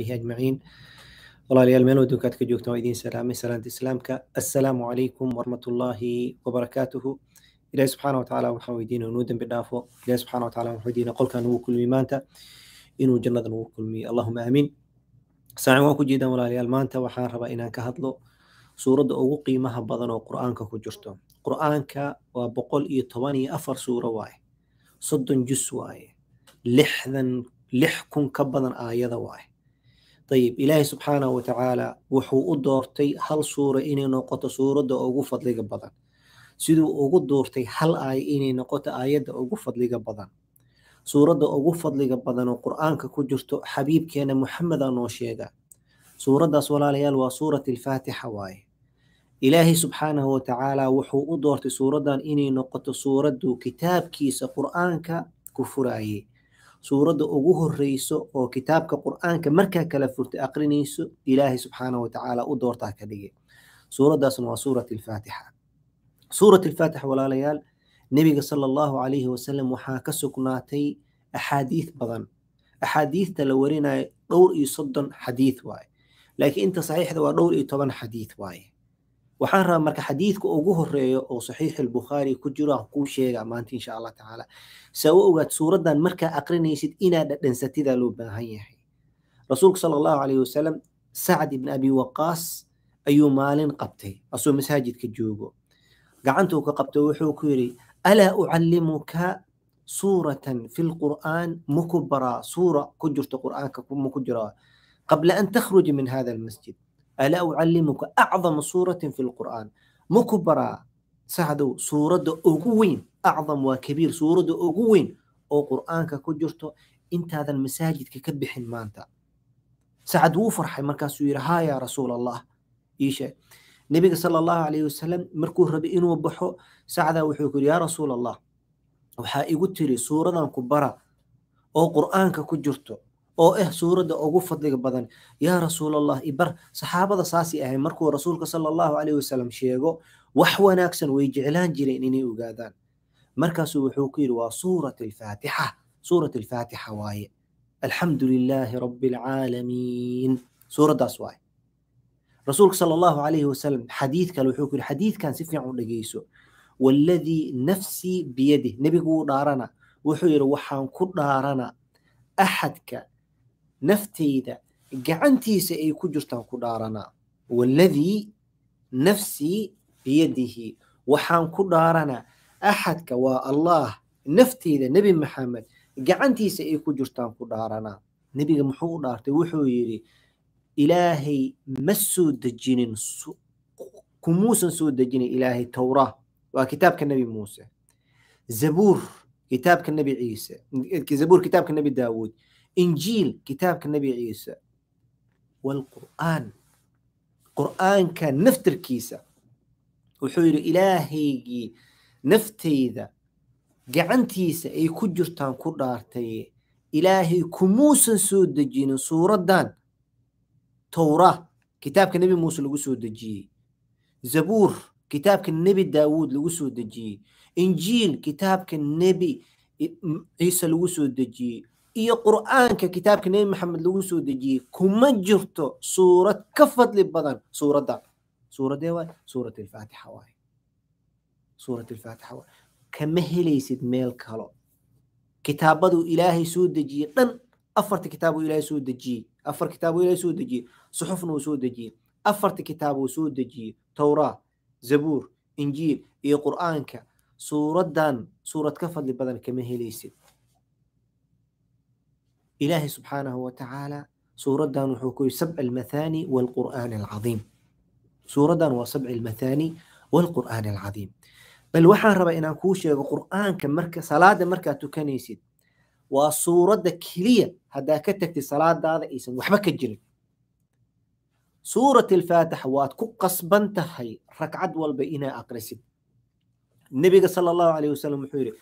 به أجمعين والله ليال المنود وكاتك جوك تويدين سلامي سلام إسلامك السلام عليكم ورحمة الله وبركاته الى سبحانه وتعالى وحويدين ونودا بالدافو الى سبحانه وتعالى وحويدين قل كان هو كل مانتا إنو جند هو كل اللهم آمين ساعة وكو جيدا ولا لي المانتا وحان ربا إنان كهدلو سورة أو قيمها بدن كو جرتو قران كا وبقول إي تواني أفر سورة واي صد جس واي لحذا لحكم كبدن آية واي ayib ilaahay subxaanahu watacaala wuxuu u doortay hal suura inay noqoto suuradda ugu fadliga badan siduu ugu doortay hal aaya inay noqoto aayadda ugu fadliga badan suuradda ugu fadliga badan oo qur-aanka ku jirto xabiibkeena muxameda noo sheega suuraddaas walaalayaal waa suurat alfaatixa waaye ilaahay subxaanahu watacaala wuxuu u doortay suuraddan inay noqoto suuradduu kitaabkiisa qur-aanka ku furaayey suuradda ugu horeyso oo kitaabka qur-aanka markaa kala furta aqrinayso ilaahay subxaanahu watacaala u doortaa ka dhige suuraddaasna waa suurat alfaatixa suurat alfaatixa walaalayaal nebiga sala allahu calayhi wasalam waxaa ka sugnaatay axaadiid badan axaadiidta la warinayo dhowr iyo soddon xadiid waaye laakiin inta saxiixda waa dhowr iyo toban xadiid waaye waxaan rabaa marka xadiidka ugu horeeyo oo saxiix albukhaari ku jiro aan kuu sheegaa maanta insha allah tacaala sawo ogaad suuraddan markaa aqrinaysid inaad dhadhansatidaa loo baahan yahay rasuulka sala allahu calayhi wasalam sacd ibn abi waqaas ayuu maalin qabtay asoo masaajidka joogo gacantuu ka qabto wuxuu ku yidhi alaa ucallimuka suuratan fi lqur'aan maku baraa suura ku jirto qur'aanka maku jiraa qabla an takhruja min hada almasjid alaa ucallimuka acdama suuratin fi lqur'aan ma ku baraa saxdow suuradda ugu weyn acdam waa kabiir suuradda ugu weyn oo qur'aanka ku jirto intaadan masaajidka ka bixin maanta sacad wuu farxay markaasuu yidhi haa yaa rasuul allah ii sheeg nebiga sala allahu calayhi wasalam markuu rabay inuu baxo sacdaa wuxuu ku yidhi yaa waxaa igu tiri suuradan bara oo qur'aanka ku jirto oo ah suuradda ugu fadliga badan yaa rasuul allah ibar saxaabada saasay ahay markuu rasuulka sala allahu caleyhi wasalam sheego wax wanaagsan way jeclaan jireen inay ogaadaan markaasuu wuxuu ku yidhi waa suurat alfaatixa suurat alfaatixa waaye alxamdu lilaahi rabbi alcaalamiin suuraddaas waaye rasuulka sala allahu caleyhi wasalam xadiid kale wuxuu ku yidhi xadiidkan si fiican u dhegeyso waaladii nafsii biyadih nebigu wuu dhaarana wuxuu yidhi waxaan ku dhaarana axadka naftayda gacantiisa ay ku jirtaan ku dhaaranaa waladii nafsii biyadihi waxaan ku dhaaranaa axadka waa allaah naftayda nebi maxamed gacantiisa ay ku jirtaan ku dhaaranaa nebiga muxuu u dhaartay wuxuu yidhi ilaahay ma soo dejinin kumuusan soo dejinin ilaahay towraa waa kitaabka nebi muuse zabuur kitaabka nebi ciise zabuur kitaabka nebi daawuud injiil kitaabka nabiga ciise waalqur'aan qur'aanka naftirkiisa wuxuu yidhi ilaahaygii naftayda gacantiisa ay ku jirtaan ku dhaartay ilaahay kumuusan soo dejinin suuraddan towra kitaabka nebi muuse lagu soo dejiyey zabuur kitaabka nebi daawuud lagu soo dejiyey injiil kitaabka nebi ciise lagu soo dejiyey iyo qur'aanka kitaabka nebi maxamed lagu soo dejiyey kuma jirto suurad ka fadli badan suuradda suuradee waay suurat alfaatixa waay suurat alfaatixa waay kama helaysid meel kalo kitaabaduu ilaahay soo dejiyey dhan afarta kitaabuu ilaahay soo dejiyey afar kitaabuu ilaahay soo dejiyey suxufna uu soo dejiyey afarta kitaabuu soo dejiyey towraa zabuur injiil iyo qur'aanka suuraddan suurad ka fadli badan kama helaysid ilaahay subxaanahu wa tacaala suuraddan wuxuu ku yidhi sabc almathaani waalqur'aani alcadiim suuraddan waa sabci almathaani alcadiim bal waxaan rabaa inaan kuu sheego qur'aanka marka salaada markaad tukanaysid waa suuradda keliya haddaa ka tagtid salaadaada aysan waxba ka jirin suurat alfaatixa waad ku qasban tahay ragcad walba inaa aqrisid nebiga sala allahu alayh wasalam wuxuu yihi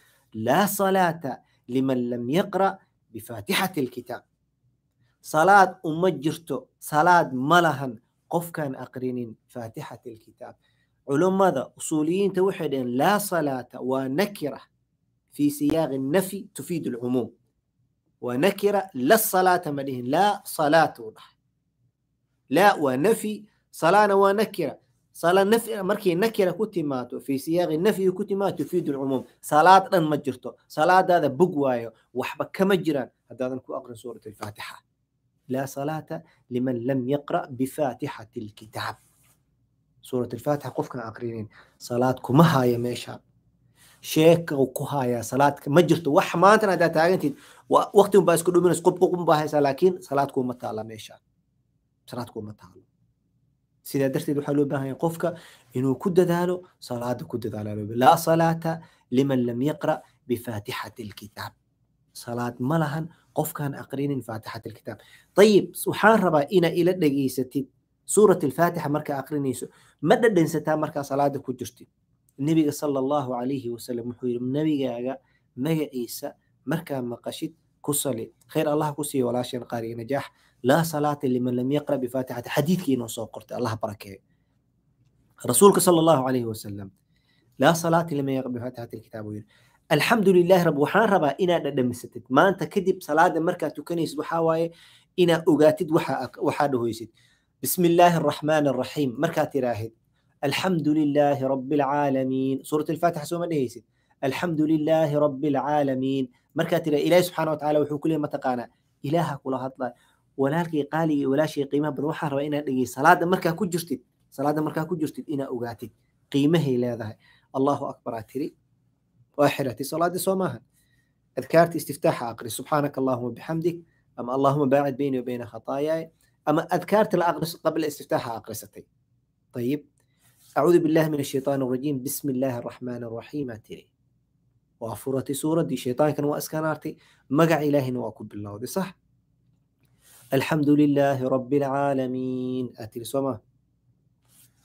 laa salaata liman lam yaqra' بفاتحة الكتاب صلاة أمجرته صلاة ملهن قف كان أقرنين فاتحة الكتاب علوم ماذا أصوليين توحد لا صلاة ونكرة في سياق النفي تفيد العموم ونكرة لا الصلاة مدهن لا صلاة وضح لا ونفي صلاة ونكرة صلاة نفي مركي نكرة كتماتو في سياق النفي كتماتو تفيد العموم صلاة أن ما جرتو صلاة هذا بقوايو وحبا كما جران هذا نكو أقرأ سورة الفاتحة لا صلاة لمن لم يقرأ بفاتحة الكتاب سورة الفاتحة قفكنا أقرينين صلاتكم ما هاي ميشا شيك وكهايا صلاتك ما جرتو وح ما أنت هذا تاجنتين وقت ما بس كل من سقب قب بها لكن صلاتكم ما تعلم ميشا صلاتكم ما تعلم sidaa darteed waxaa loo baahanya qofka inuu ku dadaalo salaada ku dadaalolaa salaata liman lam yaqra bifaatixati alkitaab salaad ma lahan qofkaan aqrinin faatixat alkitaab ayib waxaan rabaa inaa ila dhegeysatid suurat alfaatixa markaa aqrinayso ma dhadhansataa markaa salaada ku jirtid nebiga sala allahu calayhi wasalam wuxuu yidhi nebigaaga magaciisa markaa maqashid ku sali khayr allah ku siiya walaasheen qaariyo najaax لا صلاة لمن لم يقرأ بفاتحة حديث كينو سوقرت الله بركة رسولك صلى الله عليه وسلم لا صلاة لمن يقرأ بفاتحة الكتاب وير الحمد لله رب وحان ربا إنا ستت ما أنت كذب صلاة مركا تكنيس وحاواي إنا أغاتد وحا وحاده يسد بسم الله الرحمن الرحيم مركة راهد الحمد لله رب العالمين سورة الفاتحة سوما ليست الحمد لله رب العالمين مركة ترى إلهي سبحانه وتعالى وحو كل ما تقانا إلهك الله walaalkii qaaligii walaashii qiima bal waxaan rabaa inaad dhegey salaada markaa ku jirtid salaada markaa ku jirtid inaa ogaatid qiimahay leedahay allahu akbar aa tiri waa xiratay salaadii soo maaha adkaarta istiftaaxa aqri subxaanaka allahuma bixamdik ama allahuma baacid beyni wa beyna khataayaay ama adkaarta la aqris qabla istiftaaxa aqrisatay ayib أعوذ بالله من الشيطان الرجيم بسم الله الرحمن الرحيم تري وافرتي سورة دي شيطان كان وأسكانارتي مقع إلهي نواكب بالله دي صح الحمد لله رب العالمين أتي سما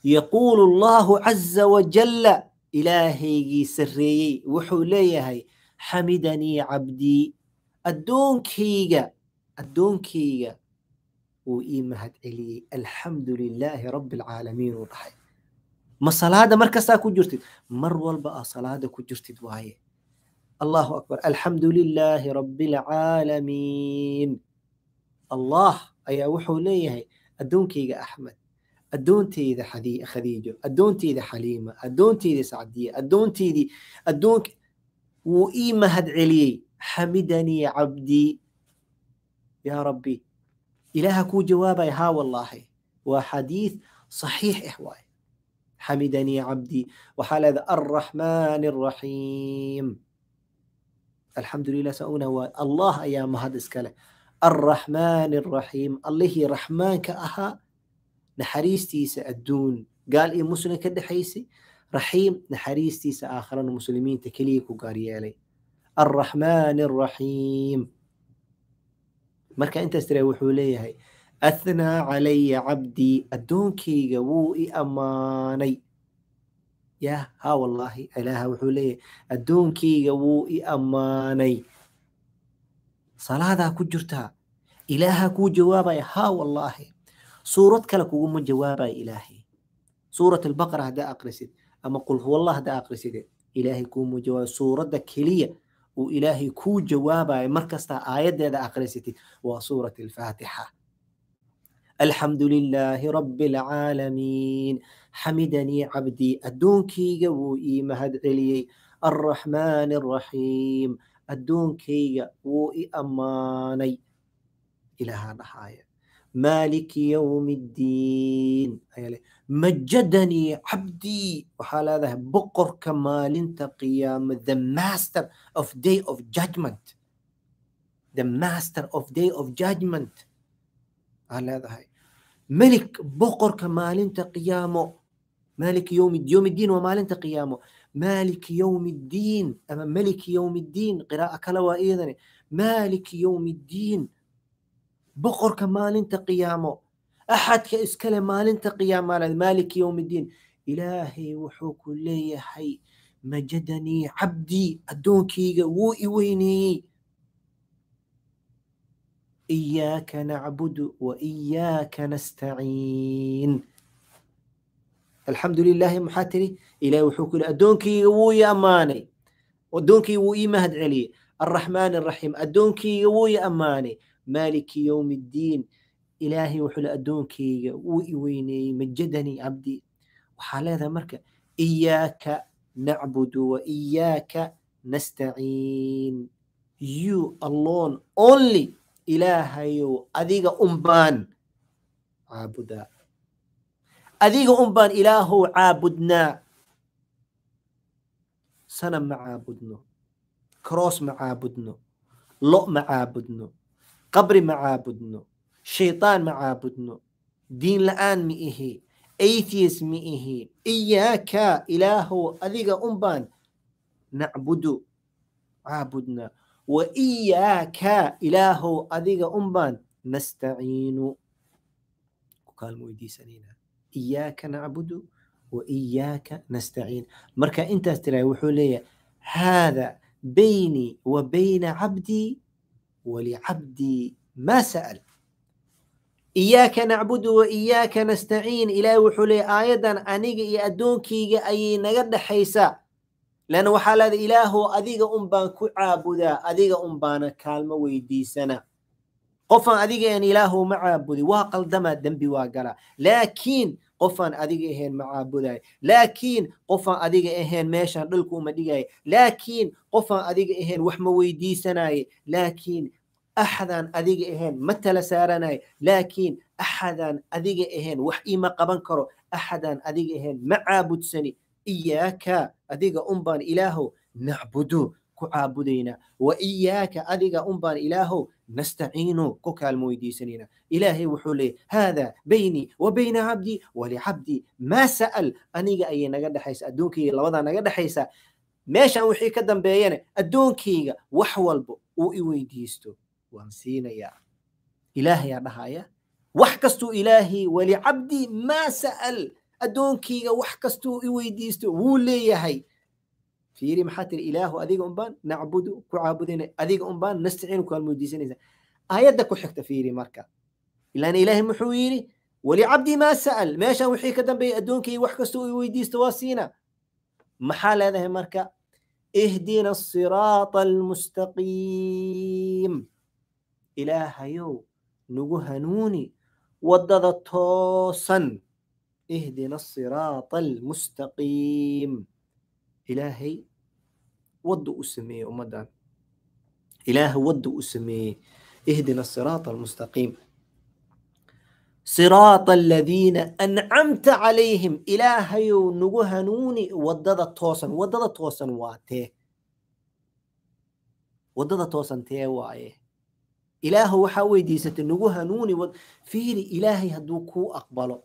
يقول الله عز وجل إلهي سري وحوليهي حمدني عبدي الدونكيغا الدونكيغا وإيمهد إلي الحمد لله رب العالمين وضحي ما صلاة مركزها كجرتد مر والبقى صلاة كجرتد وايه الله أكبر الحمد لله رب العالمين الله أيا وحو ليه أدون كيغا أحمد أدون تيدا حدي خديجة أدون تيدا حليمة أدون تيدا سعدية أدون تيدي أدون وإيما هد علي حمدني عبدي يا ربي إلهك جوابي ها والله وحديث صحيح إحواي حمدني عبدي وحال هذا الرحمن الرحيم الحمد لله سأونا والله أيام هذا اسكاله alraxmaani alraxiim allihii raxmaanka ahaa naxariistiisa adduun gaal iyo muslim ka dhexaysay raxiim naxariistiisa aakharana muslimiinta keliya ku gaar yeelay alraxmaani alraxiim markaa intaas tira wuxuu leeyahay athnaa calaya cabdii addoonkayga wuu i ammaanay ya haa wallaahi ilaaha wuxuu leeyahay addoonkayga wuu i ammaanay salaadaa ku jirtaa ilaaha kuu jawaabaya haa wallaahi suurad kale kuguma jawaabaya ilaahay suurat albaqara haddaa aqrisid ama qul huwallah haddaa aqriside ilaahay kuuma jawaabayo suuradda keliya uu ilaahay kuu jawaabayo markastaa aayaddeeda aqrisitid waa suurat alfaatixa الحمد لله رب العالمين حمدني عبدي أدونكيغا وإي مهد عليي الرحمن الرحيم أدونكيغا وإي أماني ilaahaa dhahaaye maaliki yowmi ddiin majadanii cabdii waxaa leedahay boqorka maalinta qiyaama the master of day of judgment the master of day of judgment waxaa leedahay melik boqorka maalinta qiyaamo maaliki yowmi yowmi ddiin waa maalinta qiyaamo مالك يوم ama أما ملك يوم الدين قراءة كلا وإذن مالك يوم الدين بقر كمال انت قيامه احد كاسكله مال انت قيام مال المالك يوم الدين الهي وحوك لي حي مجدني عبدي ادونكي وي ويني اياك نعبد واياك نستعين الحمد لله محاتري الهي وحوك ادونكي ويا اماني ودونكي وي مهد علي الرحمن الرحيم ادونكي ويا اماني maaliki yowmi iddiin ilaahay wuxuule addoonkayga wuu i weyneeyey majadanii cabdii waxaa leedahay marka iyaaka nacbudu wa iyaaka nastaciin you alone only ilaahayow adiga unbaan caabudaa adiga unbaan ilaahow caabudnaa sanam ma caabudno cross ma caabudno lo ma caabudno قبر معابدنا شيطان معابدنا دين لآن مئه atheist مئه إياك إله أذيك أمبان نعبد عابدنا وإياك إله أذيك أمبان نستعين وقال مويدي سنينا إياك نعبد وإياك نستعين مركا أنت ترى وحولي هذا بيني وبين عبدي ولعبدي ما سأل iyaaka nacbudu wa iyaaka nastaciin ilaahay wuxuu leeyay aayadan aniga iyo addoonkayga ayay naga dhexaysaa leanna waxaa leeda ilaahow adiga un baan ku caabudaa adiga un baana kaalmo weydiisanaa qofaan adiga een ilaahow ma caabudi waa qaldamaa dembi waa galaa laakiin qofaan adiga ahayn macaabuday laakiin qofaan adiga ahayn meeshaan dhulka uma dhigay laakiin qofaan adiga ahayn wax ma weydiisanaye laakiin axadaan adiga ahayn ma tala saaranay laakiin axadaan adiga ahayn wax ima qaban karo axadaan adiga ahayn ma caabudsani iyaaka adiga unbaan ilaahow nacbudu ku caabudaynaa wa iyaaka adiga un baan ilaahow nastaciinu ku kaalmo weydiisanaynaa ilaahay wuxuu leeyay haada baynii wa bayna cabdii walicabdii maa sa'al aniga ayay naga dhexaysa adduunkayga labadaa naga dhexaysa meeshaan wixii ka dambeeyane addoonkayga wax walba uu i weydiisto waan siinayaa ilaahayaa dhahaya wax kastuu ilaahii walicabdii maa sa'al addoonkayga wax kastuu i weydiisto wuu leeyahay فيري محات الإله أذيق أمبان نعبد كعابدين أذيق أمبان نستعين كالمجيسين آيات دكو حكتا فيري ماركا إلا أن إله محويري ولعبدي ما سأل ما شاء وحيك دنبي أدونك وحكستو ويديس تواسينا محال هذا ماركا اهدنا الصراط المستقيم إله يو نوني وضد توسن اهدنا الصراط المستقيم ilaahay wada u sameeyey ummaddan ilaaha wada u sameeyey ihdina siraata almustaqiim siraata aladiina ancamta calayhim ilaahayow nagu hanuuni wadada toosan wadada toosan waa tee wadada toosan tee waaye ilaahu waxaa weydiisatay nagu hanuuni fiiri ilaahay hadduu kuu aqbalo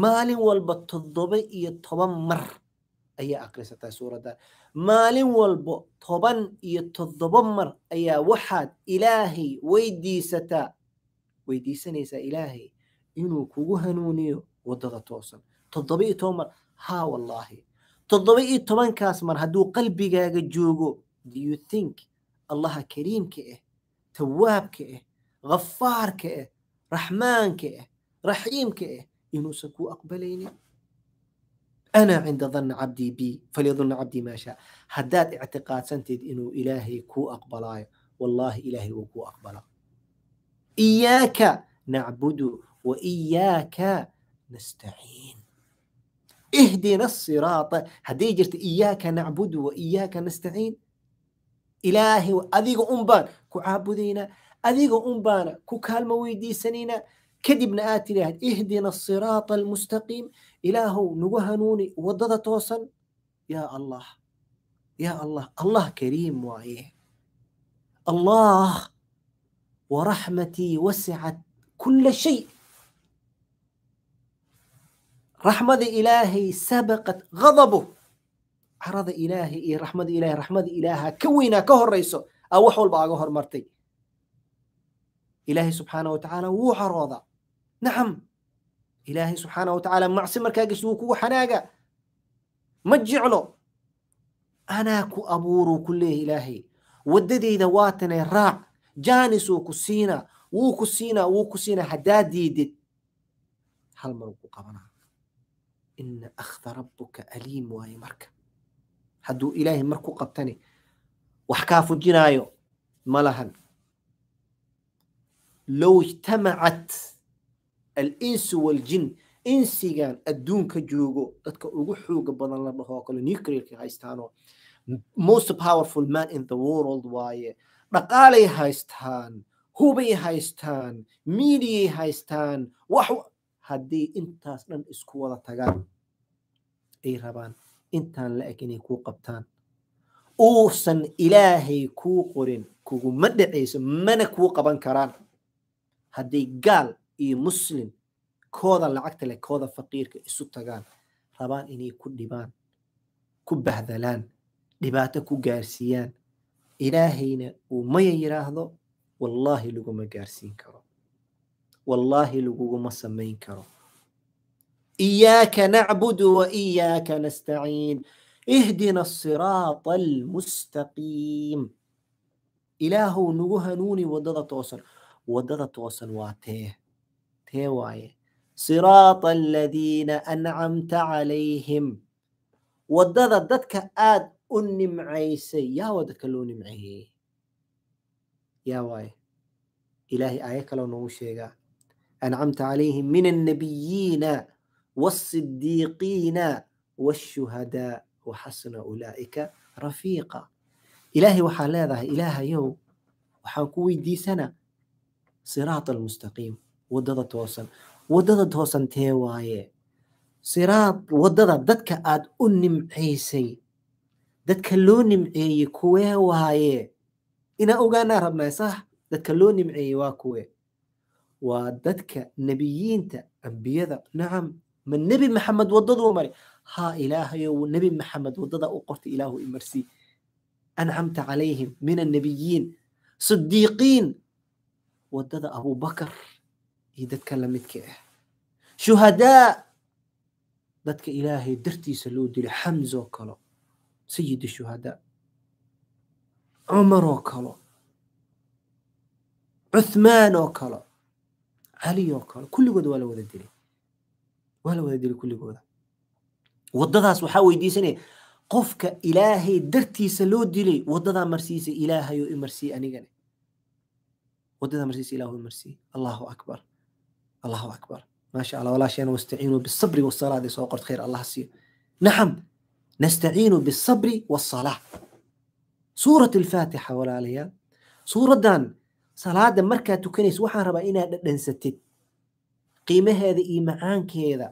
maalin walba toddoba iyo toban mar ayaa akhrisataa suuradda maalin walbo toban iyo toddoba mar ayaa waxaad ilaahay weydiisataa weydiisanaysaa ilaahay inuu kugu hanuuniyo waddada toosan toddoba iyo toban mar haa wallaahi toddoba iyo tobankaas mar hadduu qalbigaaga joogo do you think allaha kariimka ah eh, tawaabka ah eh, ghafaarka ah raxmaanka ah raxiimka ah inuusan kuu aqbalaynin انا عند ظن عبدي بي فليظن عبدي ما شاء هدات اعتقاد سنتد انه الهي كو اقبلاي والله الهي وكو اقبلا اياك نعبد واياك نستعين اهدنا الصراط هدي جرت اياك نعبد واياك نستعين الهي اذيق امبان كعابدينا اذيق امبان كو كالمويدي سنينا كدبنا آتي لها اهدنا الصراط المستقيم إله نوهنوني وضد توصل يا الله يا الله الله كريم وعيه الله ورحمتي وسعت كل شيء رحمة إلهي سبقت غضبه عرض إلهي إيه؟ رحمة إلهي رحمة إلهي كوينا كهر ريسو أوحو حول مرتي ilaahay subxaana watacaala wuu harooda nacam ilaahay subxaana watacaala macsi markaa geshid wuu kugu xanaaga ma jeclo anaa ku abuuruu ku leeyahy ilaahay waddadayda waatane raac jaanisuu ku siinaa wuu ku siinaa wuu ku siinaa haddaa diidid hal maruu ku qabanaa ina akhda rabbuka aliim waaye marka hadduu ilaahay marku ku qabtani wax kaa fujinaayo ma lahan low ijtamacat al-insu waljin insigan adduunka joogo dadka ugu xooga badan la dhahoo kale nuclearka haystaanoo most powerful man in the world waaye dhaqaalay haystaan hubay haystaan miidiyay haystaan wax haddii intaas dhan isku wada tagaan ay rabaan intaan la-eg inay kuu qabtaan uusan ilaahay kuu qorin kuguma dhacayso mana kuu qaban karaan hadday gaal iyo muslim kooda lacagta leh kooda faqiirka isu tagaan rabaan inay ku dhibaan ku bahdalaan dhibaato ku gaarsiiyaan ilaahayna uu maya yiraahdo wallaahi laguma gaarsiin karo wallaahi laguguma samayn karo iyaaka nacbudu wa iyaaka nastaciin ihdina asiraata almustaqiim ilaahow nagu hanuuni waddada toosan waddada toosan waa tee tee waaye siraata aladiina ancamta calayhim waddada dadka aad u nimcaysay yaa waa dadka loo nimceeyey yaa waaye ilaahay aayo kaloo noogu sheegaa ancamta calayhim min annabiyiina waasidiiqiina waashuhadaa waxasna ulaa'ika rafiiqa ilaahay waxaa leedahay ilaahayow waxaan ku weydiisanaa siraat almustaqiim wadada toosan wadada toosantee waaye siraad wadada dadka aad u nimcaysay dadka loo nimceeyey kuwee waaye inaa ogaanaa rabnaa sax dadka loo nimceeyey waa kuwe waa dadka nebiyiinta ambiyada nacam ma nebi maxamed wadaduu maray haa ilaahayow nebi maxamed wadada u qortay ilaahu imarsi ancamta calayhim min annebiyiin sidiiqiin wadada abubakar iyo dadka lamidka ah shuhadaa dadka ilaahay dartiisa loo dilay xamsoo kalo sayid shuhadaa oo kalo cuthmaan oo kalo cali oo kalo kulligooda waa la wada dilay waa la wada dilay kulligooda waddadaas waxaa weydiisanaya qofka ilaahay dartiisa loo dilay waddadaa marsiisay ilaahay oo i marsii anigane waddada marsiisa ilaah u marsiiy allahu akbar allahu akbar maasha allah walaasheena wastaciinuu bisabri wasalaad ee soo qort khayr allah siiyo nacam nastaciinu bisabri wasalaa suurat alfaatixa walaalayaal suuraddan salaada markaad tukanayso waxaan rabaa inaad dhadhansatid qiimaheeda iyo macaankeeda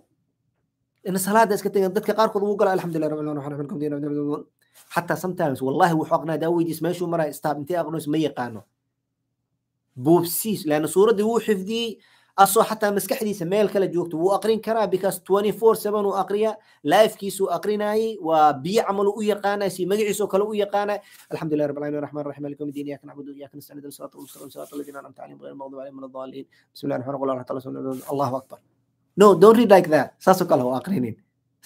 لان الصلاه دسك دتك قاركود مو قال الحمد لله رب العالمين ونحن حتى sometimes والله وحقنا داوي جسم شو مرة استاب انت اغنوس ما buubsiis laana suuraddii wuu xifdiyey asoo xataa maskaxdiisa meel kale joogto wuu aqrin karaa because twenty four seven uu aqriya lifekiisuu aqrinayay waa biyo camal u yaqaanay si magaciisoo kale u yaqaanay alxamdulilah rabbil caalamiin raxmaan raxiim maaliki diin iyaaka nacbudu iyaaka nastaciin salaatu wasalaam salaatu alladina anamta calayhim ghayr maghdubi calayhim wala daalliin bismi llahi raxmaan raxiim taala allahu akbar no don't read like that saasoo kale ha aqrinin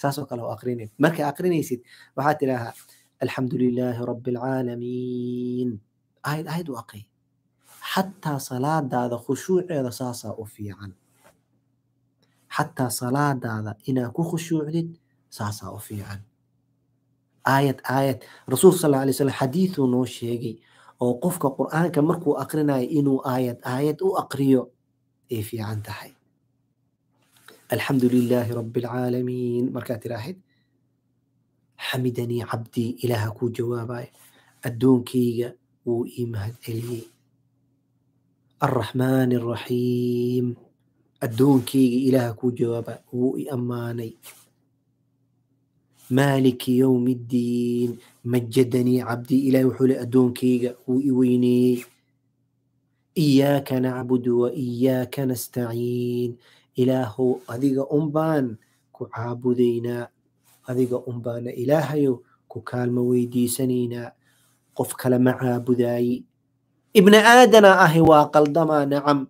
saasoo kale ha aqrinin marka aqrinaysid waxaad tidhaahaa alxamdulilahi rabbi alcaalamiin aayad aayad u aqri xataa salaadaada khushuuceeda saasaa u fiican xataa salaadaada inaad ku khushuucdid saasaa u fiican aayad aayad rasuul sal ly slm xadiiduu noo sheegay oo qofka qur'aanka markuu aqrinayo inuu aayad aayad u aqriyo ay fiican tahay alxamdu lilaahi rabi alcaalamiin markaad tiraahid xamidanii cabdii ilaaha kuu jawaabayo addoonkeyga wuu ii mahad celiyey alraxmaan araxiim addoonkayga ilaaha kuu jawaaba wuu i ammaanay maaliki yowmi iddiin majadanii cabdii ilahi wuxuu le addoonkeyga wuu i weyneeyey iyaaka nacbudu wa iyaaka nastaciin ilaahow adiga unbaan ku caabudaynaa adiga unbaana ilaahayow ku kaalmo weydiisanaynaa qof kale ma caabudaayi ibni aadana ahay waa qaldamaa nacam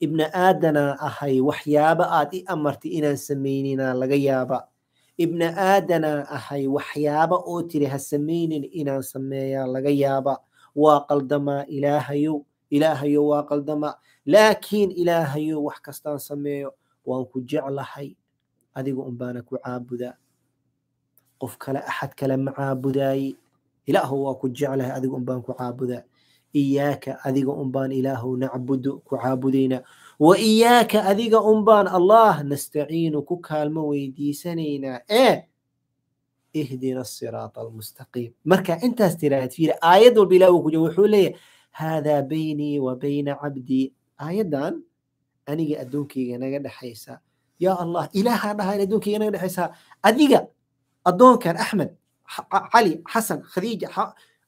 ibni aadanaa ahay waxyaaba aad i amartay inaan samaynina laga yaaba ibni aadanaa ahay waxyaaba oo tiri ha samaynin inaan sameeyaa laga yaaba waa qaldamaa ilaahayow ilaahayo waa qaldamaa laakiin ilaahayo wax kastaan sameeyo waan ku jeclahay adiga unbaana ku caabuda qof kale axad kale ma caabudaaye ilaahu waa ku jeclahay adigu unbaan ku caabudaa إياك أذيق أمبان إله نعبد عابدين وإياك أذيق أمبان الله نستعين كوكال مويدي سنين إيه اهدنا الصراط المستقيم مركا أنت استراحت فيه آيد البلاوك وحولي هذا بيني وبين عبدي آيدان أني أدونك أنا قد حيسا يا الله إله هذا هاي أدونك أنا قد حيسا أذيق أدونك أحمد علي حسن خديجة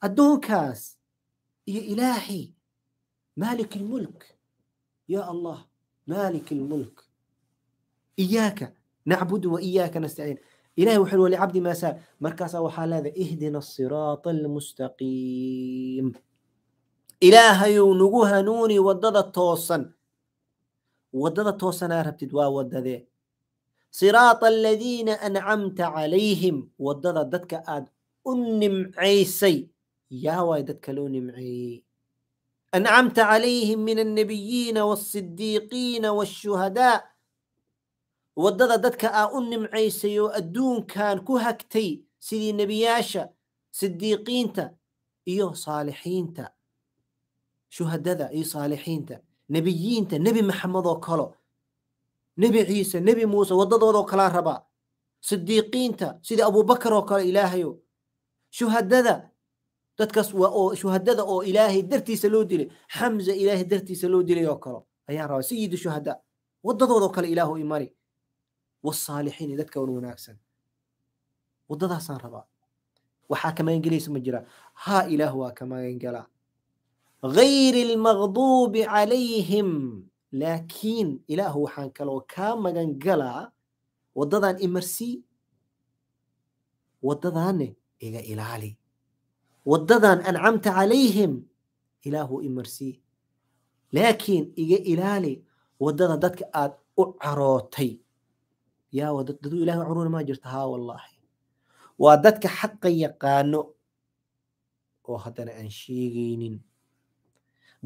أدونكاس يا إلهي مالك الملك يا الله مالك الملك إياك نعبد وإياك نستعين إلهي وحلو لعبد ما سأل مركز وحالة اهدنا الصراط المستقيم إلهي نقوها نوني ودد التوصن ودد التوصن أرهبتد ودد صراط الذين أنعمت عليهم ودد ددك آد أنم عيسي yaa waay dadka loo nimceeyey ancamta calayhim min النبيين والصديقين والشهداء waddada dadka aa u nimcaysay oo adduunkan ku hagtay sidii nebiyaasha sidiiqiinta iyo saalixiinta shuhadada iyo saalixiinta nebiyiinta nebi maxamed oo kalo nebi ciise nebi muuse waddadoodoo kalaa rabaa sidiiqiinta sidii abuubakar oo kale ilaahayo shuhadada dadkaas waa oo shuhadada oo ilaahay dartiisa loo dilay xamza ilaahay dartiisa loo dilay oo kale ayaa rabaa sayidu shuhada waddadoodoo kale ilaahu i wasaalixiin wasaalixiini dadka wan wanaagsan waddadaasaan rabaa waxaa ka magangelaysa ma jiraa haa ilaahu waa ka magangelaa غayr اlmagduubi calayhim laakiin ilaahu waxaan kaloo kaa magangalaa waddadan imarsii waddadaanne iga ilaali waddadan ancamta calayhim ilaahu imarsi laakiin iga ilaali waddada dadka aad u carootay yaa wada daduu ilahay caruuri maa jirta haa wallaahi waa dadka xaqa yaqaano oo haddana aan sheegaynin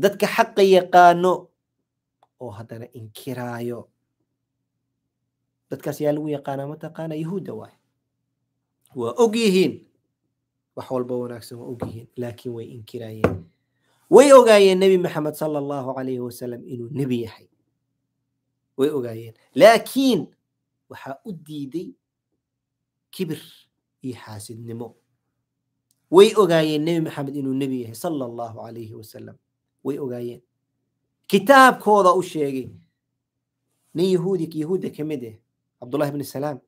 dadka xaqa yaqaano oo haddana inkiraayo dadkaas yaa lagu yaqaanaa mataqaana yahuudda waay waa og yihiin wax walba wanaagsan waa ogyihiin laakiin way inkiraayeen way ogaayeen nebi maxamed sala allahu calayhi wasalam inuu nebi yahay way ogaayeen laakiin waxaa u diiday kibir iyo xaasidnimo way ogaayeen nebi maxamed inuu nebi yahay sala allahu calayhi wasalam way ogaayeen kitaabkooda u sheegay nin yahuudi yahuudda ka mid ah eh, cabdullahi bni salaam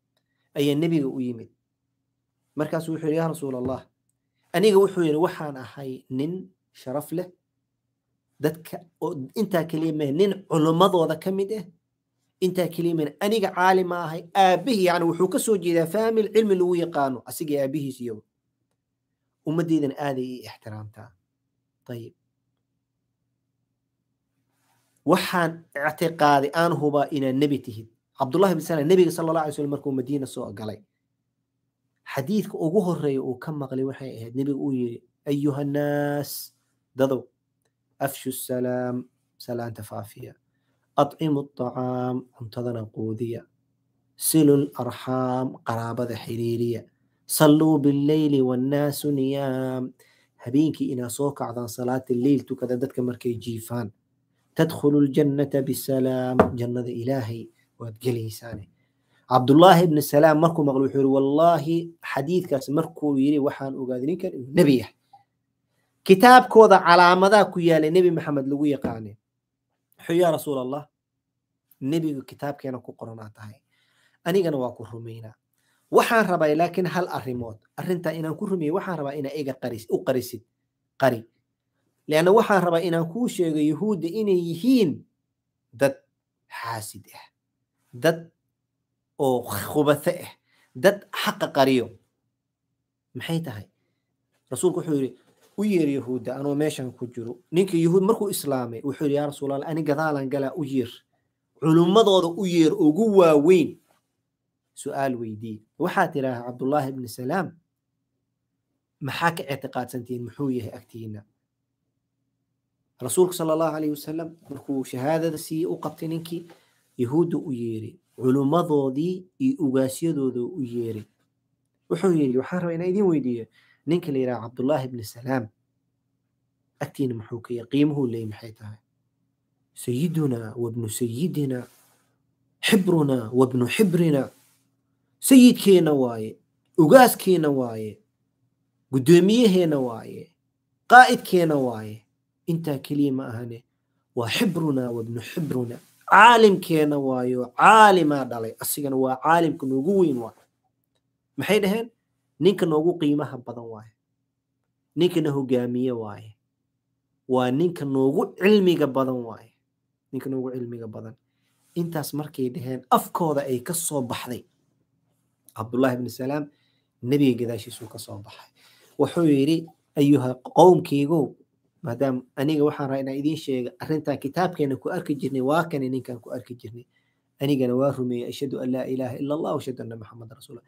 ayaa nebiga u yimid markaasuu wuxuu yidhi ya rasuul allah aniga wuxuu yidhi waxaan ahay nin sharaf leh dadka intaa keliya mah nin culummadooda ka mid ah intaa keliya mah aniga caali ma ahay aabihii yani wuxuu ka soo jeedaa faamil cilmi lagu yaqaano asiga aabihiis iyo ummaddeedan aaday i ixtiraamtaa ayib waxaan ictiqaaday aan hubaa inaad nebi tihid cabdullahi bin sana nebiga sala allah alay slam markuu madiina soo galay xadiidka ugu horeeya uu ka maqlay waxay ahayd nebigu uu yiri ayuhannaas dadow afshu salaam salaanta faafiya acimu acaam cuntadana quudiya silu larxaam qaraabada xiriiriya salluu bileyli wannaasu niyaam habeenkii inaa soo kacdaan salaata leyl tukada dadka markay jiifaan tadkhulu ljannata bisalaam jannada ilaahay waad gelaysaane cabdullaahi ibni salaam markuu maqlay wuxuu yidhi wallaahi xadiidkaas markuu yiri waxaan ogaaday ninkan inuu nebi yahay kitaabkooda calaamadaha ku yaalay nebi maxamed lagu yaqaane wuxuu yaa rasuul allah nebigu kitaabkeena ku qoran aa tahay anigana waa ku rumaynaa waxaan rabay laakiin hal arrimood arrintaa inaan ku rumeeyey waxaan rabaa inaa iga u qarisid qari leanna waxaan rabaa inaan kuu sheego yahuudda inay yihiin dad xaasid ah dad oo khubase ah eh. dad xaqa qariyo maxay tahay rasuulku wuxuu yidhi u yeer yahuudda anuu meeshan ku jiro ninkii yahuud markuu islaamay wuxuu yidhi yaa rasuulalla ani gadaalan galaa u yeer culummadooda u yeer ugu waaweyn su'aal weydii waxaa tidhaaha cabdullaahi ibni salaam maxaa ka ictiqaadsantihiin muxuu yahay agtiina rasuulku sala allahu calayhi wasalam markuu shahaadada siiyey u qabtay ninkii yahuudda u yeeri culummadoodii iyo ugaasyadooda u yeeray wuxuu yidhi waxaan rabaa inaan idiin weydiiyo ninka la yidhaha cabdullaahi ibni salaam agtiina muxuu ka yahay qiimuhuu leey maxay tahay sayidunaa wabnu sayidinaa xibrunaa wabnu xibrina sayidkeena waaye ugaaskeena waaye guddoomiyaheena waaye qaa'idkeena waaye intaa keliya ma ahane waa xibrunaa wabnu xibrunaa caalimkeena waayo caalimaa dhalay asigana waa caalimka noogu weyn waay maxay dhaheen ninka noogu qiimaha badan waaye ninkana hogaamiye waaye waa ninka noogu cilmiga badan waaye ninka noogu cilmiga badan intaas markay dhaheen afkooda ay ka soo baxday cabdullahi ibni salaam nebiga gadaashiisuu ka soo baxay wuxuu yidhi ayuha qowmkaygow maadaam aniga waxaan raa inaa idiin sheega arintan kitaabkeena ku arki jirnay waa kane ninkan ku arki jirnay anigana waa rumeeyey ashhadu an laa ilaaha ila allah ashhadu anna maxamad rasuula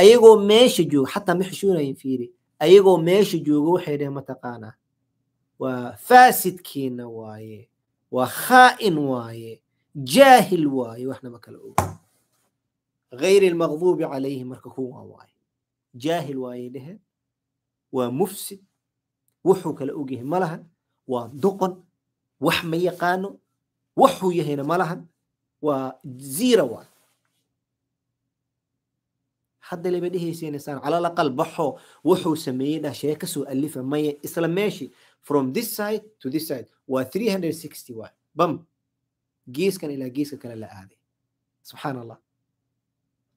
ayagoo meesha jooga xataa ma xishuunayin fiiri ayagoo meesha jooga waxay dhaheen mataqaanaa waa faasidkiina waaye waa khaa'in waaye jaahil waaye waxnaba ma kala oga غير المغضوب عليهم مركا كون واي جاهل واي waa mufsid wuxuu kala ogyahay malahan waa doqon wax ma yaqaano wuxuu yahayna malahan waa zero waay hadda laba dhehaysiinaysaan cala laqal baxo wuxuu sameeyey dhah shee kasoo alifa maye isla meeshi from this side to this side waa 360 waay bam geeskan ilaa geeska kale la aaday subxaan allah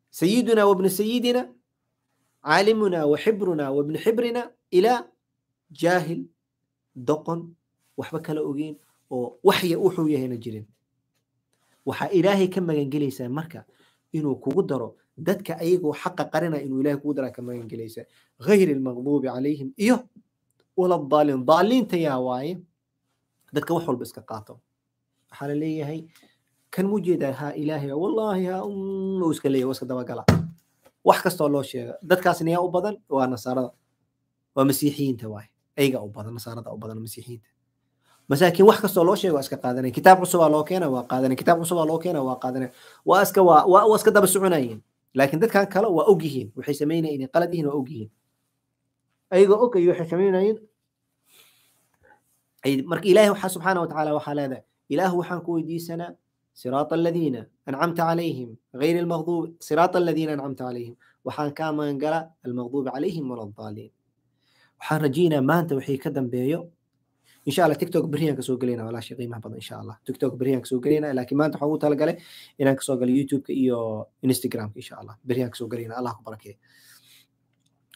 sayiduna wabnu sayidina caalimuna waxibruna wabnu xibrina ilaa jaahil doqon waxba kala ogeyn oo waxya wuxuu yahayna jirin waxaa ilaahay ka magangelaysaa marka inuu kugu daro dadka ayagoo xaqa qarina inuu ilahay kugu daraa ka magangelaysaa hayri almaqduubi calayhim iyo waladaaliin daaliinta yaa waaye dadka wax walba iska qaato waxaa la leeyahay kan mu jeedaa haa ilaahay wallaahi haa uu iska leeyahay iska dabagala wax kastoo loo sheega dadkaasna yaa u badan waa nasaarada waa masiixiyiinta waaye ayaga u badan nasaarada u badan masiixiyiinta masaakiin wax kastoo loo sheego waa iska qaadanay kitaab cusubaa loo keena waa qaadanay kitaab cusubaa loo keena waa qaadanay waa iska waa waa iska daba soconayeen laakiin dadkan kale waa og yihiin waxay sameynayeen inay qalad yihiin waa og yihiin ayagoo og ayay waxay sameynayeen marka ilaahi waxaa subxaana watacaala waxaa leedahay ilaahu waxaan ku weydiisanaa siraata aladiina ancamta calayhim غayr almaqduubi siraata aladiina ancamta calayhim waxaan kaa magan almaqduubi calayhim wala aldaalin waxaan rajaynaa maanta wixii ka dambeeyo insha allah tiktok beriyaan kasoo gelayna walaashay qiimaha badan insha allah tiktok beriyaan kasoo gelayna laakiin maanta waxaan ugu talagalay inaan kasoo galo youtubeka iyo instagramka insha allah beriyaan kasoo gelayna allah ku barakeeyo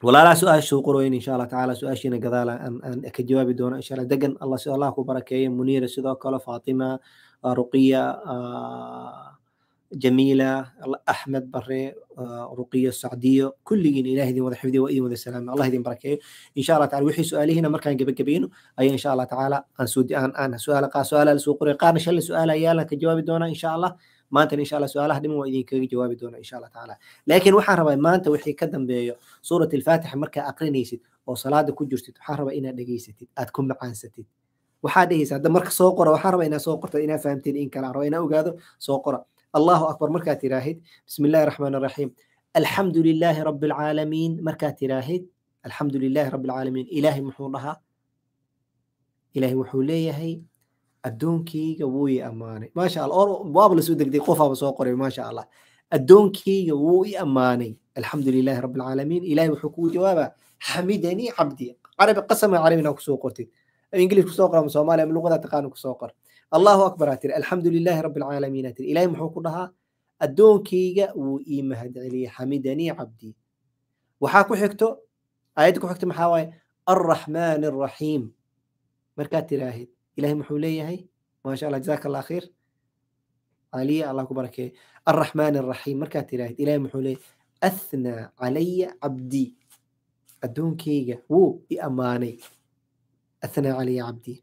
walaalaha su-aasha u insha allah tacaala su-aashiina gadaala aan ka jawaabi doono insha allah degan allah si allah ku barakeeyo muniira sidoo kale faatima ruqiya ah, جميلة الله أحمد بري آه، رقية السعدية كلين إلهي ذي وذا حفظي وإيه وذي السلام الله ذي بركة إن شاء الله تعالى وحي سؤالي هنا مركان قبل قبين أي إن شاء الله تعالى أن سود أن أن سؤال قا سؤال السوق إن شاء الله سؤال يا أيالا كجواب دونا إن شاء الله ما أنت إن شاء الله سؤال أهدم وإذن كي جواب دونا إن شاء الله تعالى لكن وحرب ما أنت وحي كدم بي سورة الفاتحة مركا أقرني أو وصلاة كجرتد حرب إنا دقيستد أتكم معانستد waxaa dhehaysa hadda marka سوق qora waxaan rabaa inaa soo qorta inaa fahamteen in kala rabo allahu akbar markaad tiraahid bismi illahi raxmaan raxiim alxamdu lilaahi rabi alcaalamiin markaad tiraahid alxamdu lilaahi rabi alcaalamiin ilaahay muxuu dhahaa ilaahay wuxuu leeyahay addoonkeyga wuu i ammaanay maasha allah or baab lasu degday qofaaba soo qoray maasha allah addoonkeyga wuu i ammaanay alxamdu lilaahi rabi alcaalamiin ilaahay wuxuu kuu jawaabaa xamidanii cabdi carabi qasama carabina kusoo qortid ingilish kusoo qora ma soomaaliya ma luqadaa taqaana qor allahu akbar aa tiri alxamdulilaahi rabbilcaalamiin aa tiri ilaahay muxuu ku dhahaa addoonkayga wuu ii mahad celiyey xamidanii cabdii waxaa ku xigto aayadda ku xigto maxaa waaye alraxmaan alraxiim markaad tiraahid ilaahay muxuu leeyahay maasha allah jazaaka allah khayr caliya allah ku barakeeye alraxmaan alraxiim markaad tiraahid ilaahay muxuu leeyahay athnaa calaya cabdii addoonkayga wuu i ammaanay athnaa calaya cabdii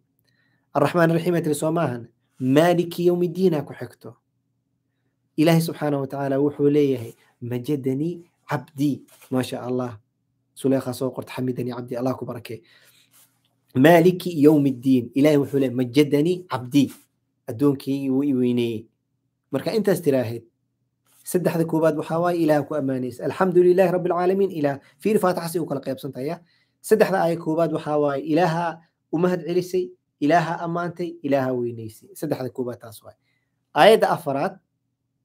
الرحمن الرحيم ادرسوا maahan maaliki yowmidiinaa ku xigto ilaahay subxaana watacaala wuxuu leeyahay majadanii cabdii maasha allah suleekha soo qorta xamidanii cabdii allah ku barakee maaliki yowmiddiin ilaahay wuxuu leeyahay majadanii cabdii addoonkii wuu i weyneeyey marka intaas tiraahayd saddexda koobaad waxaa waaye ilaah ku ammaanaysa alxamdu lilaahi rabbi alcaalamiin ilaah fiir faatixasi u kala qaybsantaya saddexda aaya koobaad waxaa waaye ilaaha u mahad celisay ilaaha ammaantay ilaaha weyneysay saddexda koobaad taas waay aayadda afaraad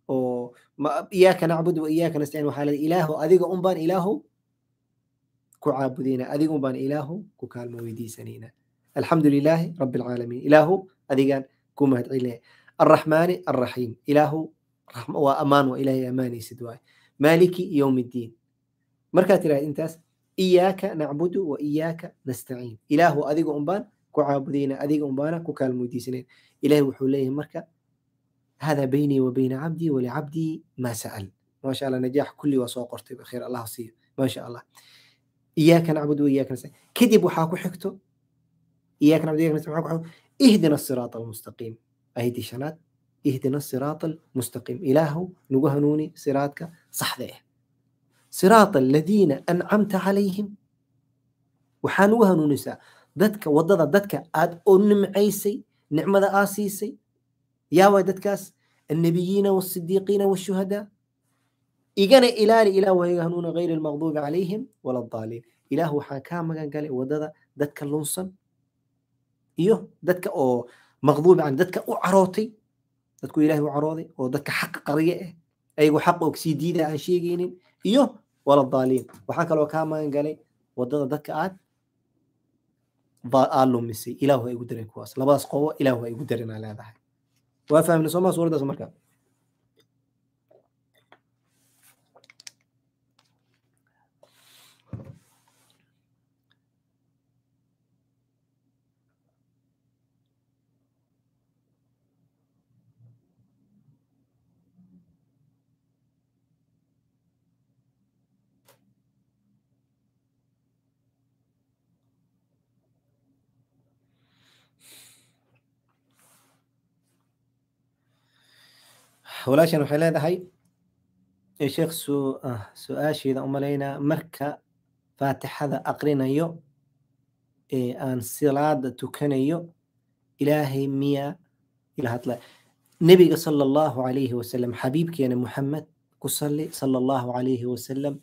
oo iyaaka nacbud wa iyaaka waxaa leeday ilaahu adiga unbaan ilaahu ku caabudayna adiga unbaan ilaahu ku kaalmo weydiisanayna alxamdu lilaahi rabbi alcaalamiin ilaahu adigaan ku mahad celinaya arraxmaani arraxiim ilaahu waa ammaan waa ilaahay ammaanaysid waay maaliki yowm iddiin markaad tiraahda intaas iyaaka nacbudu wa iyaaka nastaciin ilaahu adiga unbaan ku caabudayna adiga umbaana ku kaalmoydiisaneen ilahi wuxuu leeyahay marka hada baynii wa bayna cabdii walicabdii maa sa'al maasha allah najaax kulli waa soo qortay khayr allah siiyo maasha allah iyaaka nacbud wa iyaaka kadib waxaa ku xigto iyaaka nacbud iyaaka nastaciin waxaa ku xigto ihdina asiraata almustaqiim ayaddii shanaad ihdina asiraata almustaqiim ilaahu nagu hanuuni siraadka saxda ah siraata aladiina ancamta calayhim waxaa nagu hanuunisaa dadka wadada dadka aad oo nimcaysay nicmada aa siisay yaawaa dadkaas annabiyiina wasidiiqiina washuhadaa igana ilaali ilaahwaga hanuuna hayri almaqduubi calayhim wala daaliin ilaah waxaan kaa magan galay wadada dadka lunsan iyo dadka oo maqduubi can dadka u carootay dadku ilahi u carooday oo dadka xaqa qarya ah eh. ayagu xaqa og sii diida aan sheegaynin iyo wala daaliin waxaan kaloo kaa magan galay wadada dadka aad aa lumisay ilahu ha igu darin kuwaas labadaas qobo ilahu ha igu darin aa leedahay waa fahmna somaa suuraddaas marka walaashan waxay leedahay sheekh ah, su-aasheeda u malaynaa marka faatixada aqrinayo ee aan silaada tukanayo ilaahay miyaa ila hadla nebiga sala allahu calayhi wasalam xabiibkeena muxamed ku salli sala allahu calayhi wasalam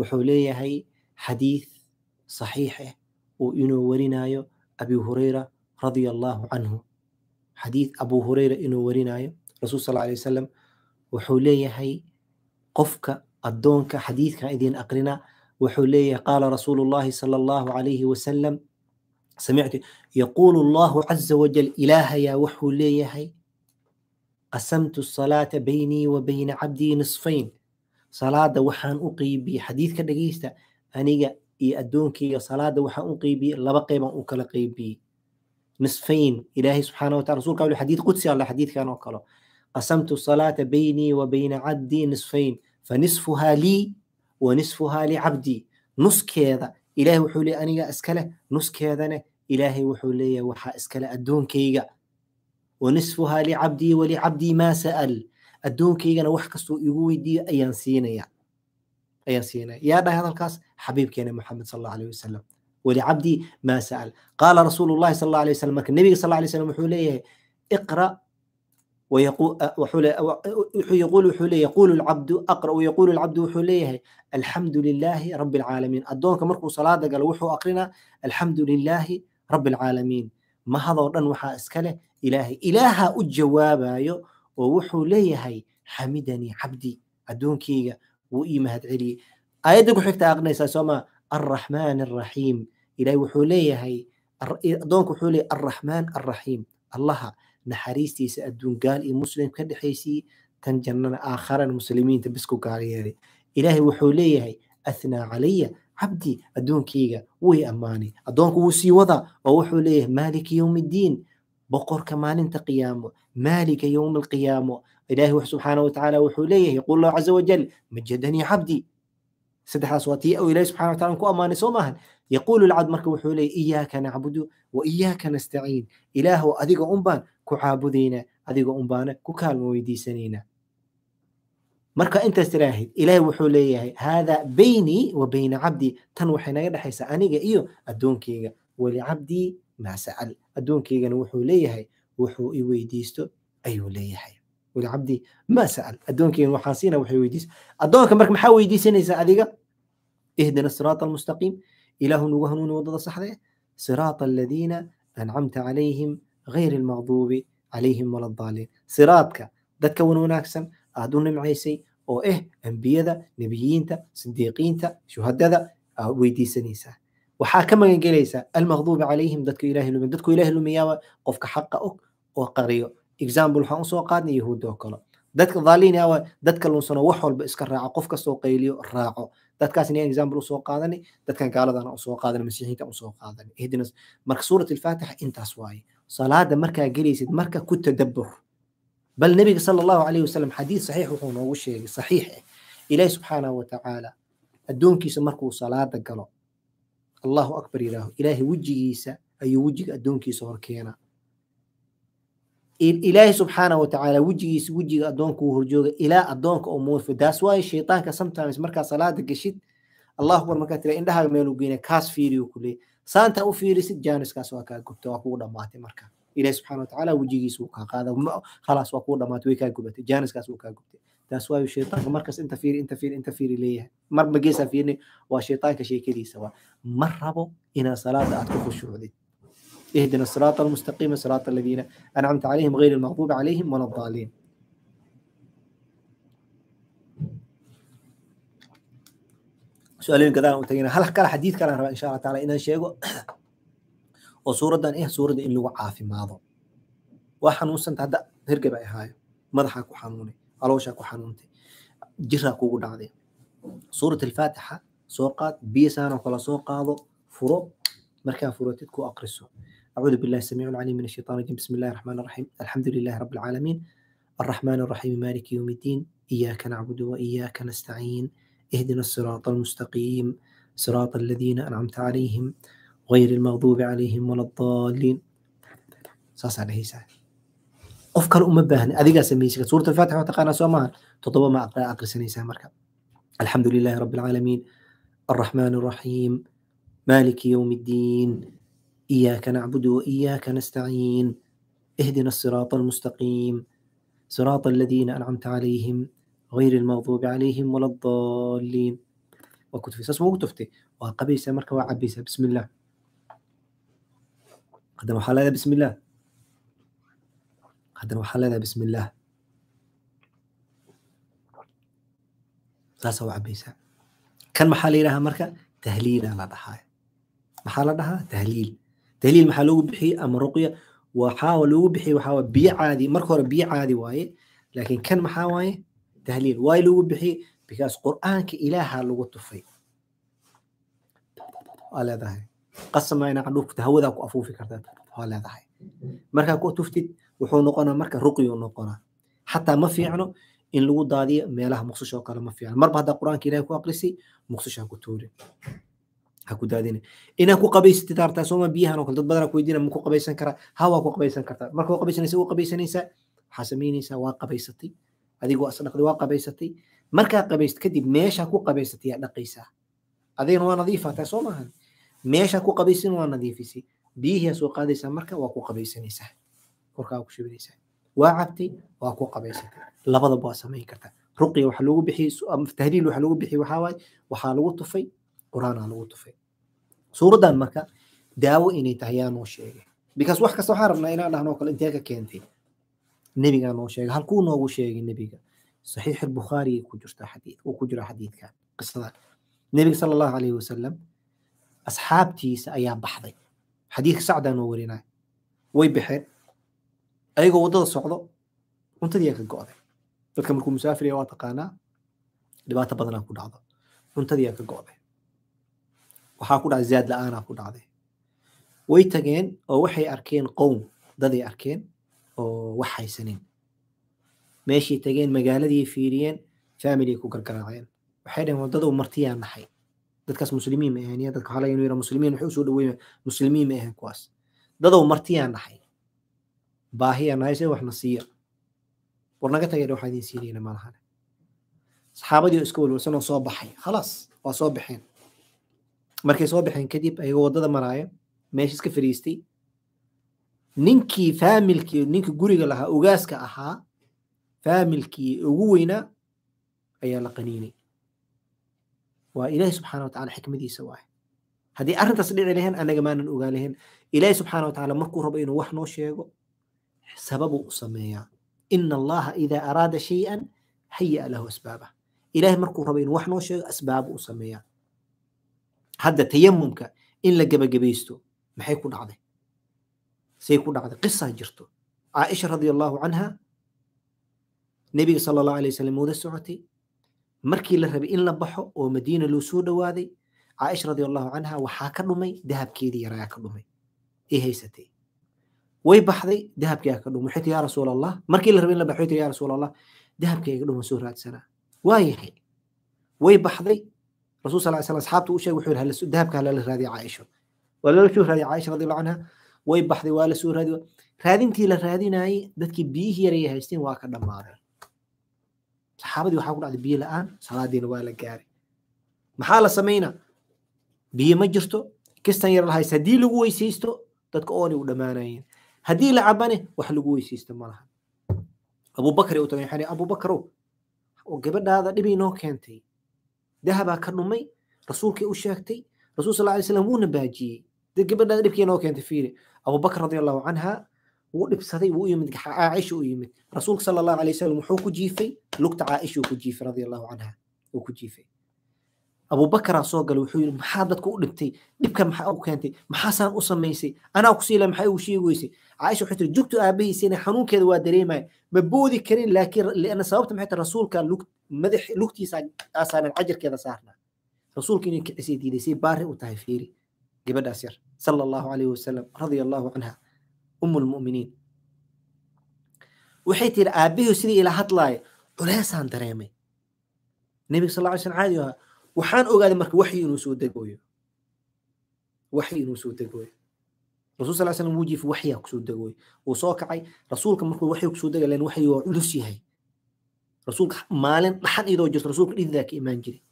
wuxuu leeyahay xadiid saxiix eh uu inuu warinayo abi hureyra radia allahu canhu xadiid abu hureyra inuu warinaayo rasul sal lay wasalam wuxuu leeyahay qofka addoonka xadiidkan idin aqrina wuxuu leeyahay qaala rasuul llahi sala llahu calayhi wasalam samictu yaquulu allahu caza wajal ilaahayaa wuxuu leeyahay qasamtu salaata baynii wa bayna cabdii nisfayn salaada waxaan u qeybiyey xadiidka dhegeysta aniga iyo addoonkeyga salaada waxaan u qeybiyey laba qeybaan u kala qeybiyey nisfayn ilaahay subxaana wa tala rasulka xadiid qudsi alle xadiidkan oo kalo قسمت الصلاة بيني وبين عبدي نصفين فنصفها لي ونصفها لعبدي نصkeeda ilaahay wuxuu leey aniga iskaleh nuskeedana ilaahay wuxuu leeya waxaa iskale addoonkayga wanisfuhaa licabdii walicabdii maa sa'al addoonkaygana wax kastuu igu weydiiyo ayaan siinaya ayaan siinaya yaa dhahay hadalkaas xabiibkeena maxamed sal allahu alayh wasalam walicabdii maa sa'al qaala rasuulu llahi sal allahu alayh wasalam marka nebiga sal allahu alayh wasalam wuxuu leeyahay ويقول يقول وحولي يقول العبد أقرأ ويقول العبد وحوليه الحمد لله رب العالمين أدونك مركو صلاة قال وحو أقرنا الحمد لله رب العالمين ما هذا ورن وحا إسكاله إلهي إلها أجوابايو ووحو ليه حمدني عبدي أدونكيغا وإيمهد علي آيادك حكتا أغنيسا سوما الرحمن الرحيم إلهي وحو ليه أدونك وحولي الرحمن الرحيم الله نحريستي سأدون قال إيه مسلم كد حيسي تنجنن آخر المسلمين تبسكو قال يلي يعني. إلهي وحولي هي يعني أثنى علي عبدي أدون كيغا وي أماني أدون كوسي وضع ووحولي مالك يوم الدين بقر كمان انت قيامه مالك يوم القيامة إلهي سبحانه وتعالى وحولي يعني. يقول الله عز وجل مجدني عبدي سدح أصواتي أو إلهي سبحانه وتعالى كو أماني سومهن يقول العظمك وحولي إياك نعبد وإياك نستعين إله أذيك أمبان ku caabudayna adiga unbaana ku kaalmo weydiisanayna marka intaas ilaahid ilaahay wuxuu leeyahay haadaa baynii wa bayna cabdii tan waxay naga dhexaysa aniga iyo addoonkeyga walicabdii maa sacal addoonkeygana wuxuu leeyahay wuxuu i weydiisto ayuu leeyahay walicabdii maa sacal addoonkeygan waxaan siina waxay weydiiso addoonka marka maxaa weydiisanaysaa adiga ihdina siraata almustaqiim ilaahu nugu hanuuni waddada saxda eh siraata aladiina ancamta calayhim hayri lmaqduubi calayhim wala daaliin siraadka dadka wan wanaagsan aad u nimcaysay oo ah ambiyada nebiyiinta sidiiqiinta shuhadada aad weydiisanaysaa waxaa ka magangelaysaa almaqduubi calayhim dadka ilahay lumiya dadku ilahay lumiyaaba qofka xaqa og oo qariyo example waxaan usoo qaadnay yahuudda oo kale dadka dhaaliin awa dadka lunsano wax walba iska raaca qof example usoo qaadanay dadkan gaaladana usoo qaadanay masiixiintan usoo qaadanay ihdinas marka suurat alfaatixa intaas waaye salaada markaa gelaysid marka ku tadabur bal nebiga sal allahu calayhi wasalam xadiid saxiix wuxuu noogu sheegay saxiix eh ilaahi subxaana watacaala addoonkiisa markuu salaada galo allahu akbar yidhaaho ilaahay wejigiisa ayuu wejiga addoonkiisa hor keenaa ilaahi subxaana watacaala wejigiisa wejiga addoonka uu horjooga ilaa addoonka oo moofa daas waayo shaytaanka sometimes markaa salaada geshid allahu akbar markaa tira indhahaaga meeluu geyna kaas fiiriyo kuleeyahy saanta ufiirisid jaaniskaas waa kaa gubte waa kuu dhammaate marka ilaahi subxaana watacaala wejigiisu kaa qaada khalaas waa kuu dhammaate way kaa gubate jaaniskaas wuu kaa gubte taas waayu shaytaanka markas inta fiiri inta fiiri inta fiiri leeyahay mar ma geesaa fiirini waa shaytaanka sheekadiisa waa ma rabo inaad salaada aad ku khushuucdid اهدنا الصراط المستقيم صراط الذين أنعمت عليهم غير المغضوب عليهم ولا الضالين su-aaloyin gadaan u tagayna hal kale xadiid kale rabaa insha allah taala inaan sheego oo suuraddan eh suuradda in lagu caafimaado waa xanuunsanta hadda hergeb ay ahaayo madaxaa ku xanuunay calooshaa ku xanuuntay jiraa kugu dhacday suurat alfaatixa soo qaad biyo saanoo kala soo qaado furo markaa furatid ku aqriso أعوذ بالله السميع العليم من الشيطان الرجيم بسم الله الرحمن الرحيم الحمد لله رب العالمين الرحمن الرحيم مالك يوم الدين إياك نعبد وإياك نستعين اهدنا الصراط المستقيم صراط الذين انعمت عليهم غير المغضوب عليهم ولا الضالين صلى عليه وسلم افكر ام بهن اديغا سميسك سوره الفاتحه وتقانا سومان تطوب ما اقرا اقرا مركا الحمد لله رب العالمين الرحمن الرحيم مالك يوم الدين اياك نعبد واياك نستعين اهدنا الصراط المستقيم صراط الذين انعمت عليهم غayr اlmaqduubi calayhim wala adaliin waa ku tufaysaas waa ugu tuftay waa qabaysaa marka waa cabaysaa bismi illaah haddana waxaa leedahay bismi illaah haddana waxaa leedahay bismi illaah saasaa u cabaysaa kan maxaa la yidhahaa marka tahliilaa la dhahaa maxaa la dhahaa tahliil tahliil maxaa loogu bixiyey ama ruqya waxaa tahliil waay lagu bixiyey because qur'aanka ilaaha lagu tufay waa leedahay qasamayna candhuufta hawadaa ku afuufi kartaa waa leedahay markaa ku tuftid wuxuu noqonaa marka ruqyuu noqonaa xataa ma fiicno in lagu daadiyo meelaha muqsisho kale ma fiicno marba haddaa qur'aanka ilahay ku aqrisay muqsisho ha ku tuurin ha ku inaad ku qabaysatid artaa sooma biyahan oo kale dad badanaa ku ma ku qabaysan karaa hawaa ku qabaysan kartaa marka waa qabaysanaysa waa qabaysanaysaa waxaa samaynaysaa waa qabaysatay adigoo isdhaqdi waa qabaysatay markaa qabaysto kadib meeshaa ku qabaysatay yaa dhaqaysaa adigana waa nadiifataa soo maahan meeshaa ku qabaysin waa nadiifisay biyihiyaa soo qaadaysaa marka waa ku qabaysanaysaa korkaa ku shibanaysaa waa cabtay waa ku qabaysatay labadaba waa samayn kartaa ruqya waxaa lagu bixiyey tahliil waxaa lagu bixiyey waxaa waxaa lagu tufay qur'aanaa lagu tufay suuraddan marka daawo inay tahay yaa sheegay because wax kasta waxaan rabnaa inaan dhahno kale intee ka keentay nebigaa noo sheega halkuu noogu sheegay nebiga saxiix bukhaari ku jirta xadiid uu ku jira xadiidkan qisada nebiga sala allahu alayhi wasalam asxaabtiisa ayaa baxday xadiidka sacdaa noo warinay way baxeen ayagoo waddada socdo cuntadiiyaa ka go'day dadka markuu musaafir waa taqaanaa dhibaato badanaa ku dhacdo cuntadiyaa ka go'day waxaa ku dhacday zaad la-aanaa ku dhacday way tageen oo waxay arkeen qowm daday arkeen oo wax haysanin meeshay tageen magaaladii fiiriyeen faamily ku gargaraaceen waxay dhaheen waddada u martiyaa naxay dadkaas muslimiin ma ahan dadka hala inuu yara muslimiin waxay usoo dhaweeyeen muslimiin ma ahan kuwaas dadow martiyaa naxay baahiyaa nahay se waxna siiya war naga tagay waxaa idin siinayna malahan saxaabadii oo iska walwalsanoo soo baxay khalaas waa soo baxeen markay soo baxeen kadib ayagoo wadada maraaya meesha iska fariistay ninkii faamilkii ninkii guriga lahaa ogaaska ahaa faamilkii ugu weynaa ayaa la qaniinay waa ilaahi subxana watacala xikmadiisa waay haddii arrintaas dhici lahayn anagamaanan ogaa lahayn ilaahi subxaana watacala markuu rabo inuu wax noo sheego sababu u sameeyaa ina allaha idaa araada shayan hayaa lahu asbaabah ilaahi markuu rabo inuu wax noo sheego asbaabu u sameeyaa hadda tayamumka in la gebagabaysto maxay ku dhacday say ku dhacday qisaa jirto caaisha radia allaahu canha nebiga sala allah alay wasallam wada socotay markii la rabay in la baxo oo madiina loo soo dhowaaday caaisha radia allahu canha waxaa ka dhumay dahabkeedii yaraayaa ka dhumay ee haysatay way baxday dahabkeyga ka dhum waxay tii rasuul allah markii la rabay in la baxo waxay tii rasuul allah dahabkeyga dhum waan soo raadsanaa waa yahay way baxday rasuul sal ly slam asxaabtu u sheegay wuxuu dahabka halala raadiya caaisha waa lala soo raadiya caaisha radiallahu canha way baxday waa lasoo raadi raadintii la raadinayey dadkii biyihii yaray haysteen waa ka dhammaaday saxaabadii waxaa ku dhacday biyo la'aan salaadiina waa la gaaray maxaa la samaynaa biyo ma jirto kistan yar lahays haddii lagu weysaysto dadka oonay u dhammaanayeen haddii la cabane wax lagu weysaysto ma abubakar u tagay waxaan abubakarow gabadhaada dhibay noo keentay dahabaa ka dhumay rasuulkay u sheegtay rasuul sal alay slam wuuna baajiyey dee gabadhaada dhibkay noo keentay fiiri abubakr radiallahu canha wuu dhibsaday wuu yimid caaisha u yimid rasuulka sala allahu alay wasallam wuxuu ku jiifay lugta caaisha uu ku jiifay radi canha uu ku jiifay abubakaraa soo galay wuxuu yidhi maxaa dadka u dhibtay dhibka maxaa u keentay maxaasaan u samaysay anaa kusii laha maxaa igu sheegoysay caaisha waxay tiri jugtu aabbahiisina xanuunkeeda waa dareemaya ma boodi karin laakiin liana sababta maxay tahay rasuulka madax lugtiisa aasaanan cajarkeeda saarnaa rasuulka inay kicisay diiday say baari u tahay fiiri gabadhaas yar sala allahu calayhi wasalam radia allahu canha um lmuminiin waxay tiri aabbihiu sidii ila hadlaaya culeesaan dareemay nebiga sal ly slm caadi ahaa waxaan ogaaday marka waxyi inuu soo degooyo waxyi inuu soo degooyo rasul sal slm wuu jiifa waxyaa kusoo degooyo wuu soo kacay rasuulka markuu waxyi kusoo dega len waxyi waa culus yahay rasuulka maalin dhaxan idoo jirto rasuulka dhididaa ka imaan jiray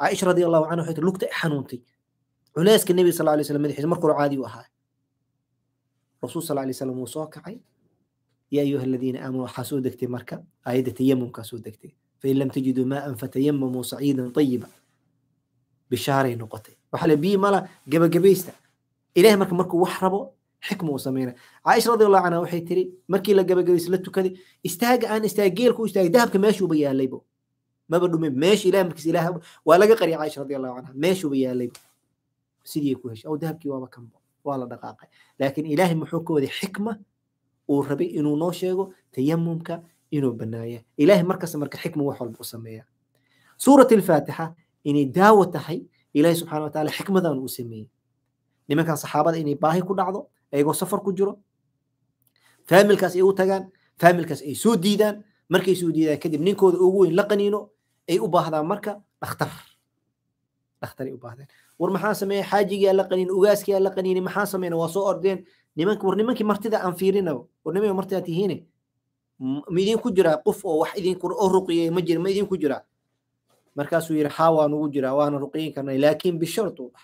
caaisha radia allahu canha waxay culeyska nebiga sal lay sl madaxiisa markula caadi u ahaa rasul sal lay slam wuu soo kacay ya ayuha aladiina aamanu waxaa soo degtay marka aayadda tayamumkaa soo degtay fain lam tajiduu maaan fatayamamuu saciidan ayiba bishaaray noqotay waxaa le bii mala gebagabaysta ilahay marka markuu wax rabo xikma uu samayna caaisha radiallahu canha waxay tiri markii la gebagabaysta la tukaday istaaga aan istaag geelku istaagay dahabka meeshuuba yaalaybo maba dhumin meesha ilahay markiis ilaah waa laga qariyay caaisha radiallahu canha meeshuuba yaalaybo sidii ku heshay aw dahabkii waaba kanbo waa la dhaqaaqay laakiin ilaahay muxuu ka waday xikma uu rabay inuu noo sheego tayamumka inuu bannaaya ilaahay markasta marka xikma wax walba u sameeya suurat alfaatixa inay daawo tahay ilaahay subxana wataala xikmadan uu sameeyey nimankan saxaabada inay baahi ku dhacdo ayagoo safar ku jiro faamilkaas ay u tagaan faamilkaas ay soo diidaan markay soo diidaan kadib ninkooda ugu weyn la qaniino ay u baahdaan marka dhakhtar dhakhtaray u baahdeen war maxaa sameeye xaajigiia la qanin ugaaskiia la qaniini maxaa sameyna waa soo ordeen nimank war nimankii martida aan fiirinaba war nima martidaa tihiine ma idinku jiraa qof oo wax idinoo ruqiyey ma jira ma idinku jiraa markaasuu yidhi haa waa nugu jiraa waana ruqiyin karnay laakiin bishartuu dhah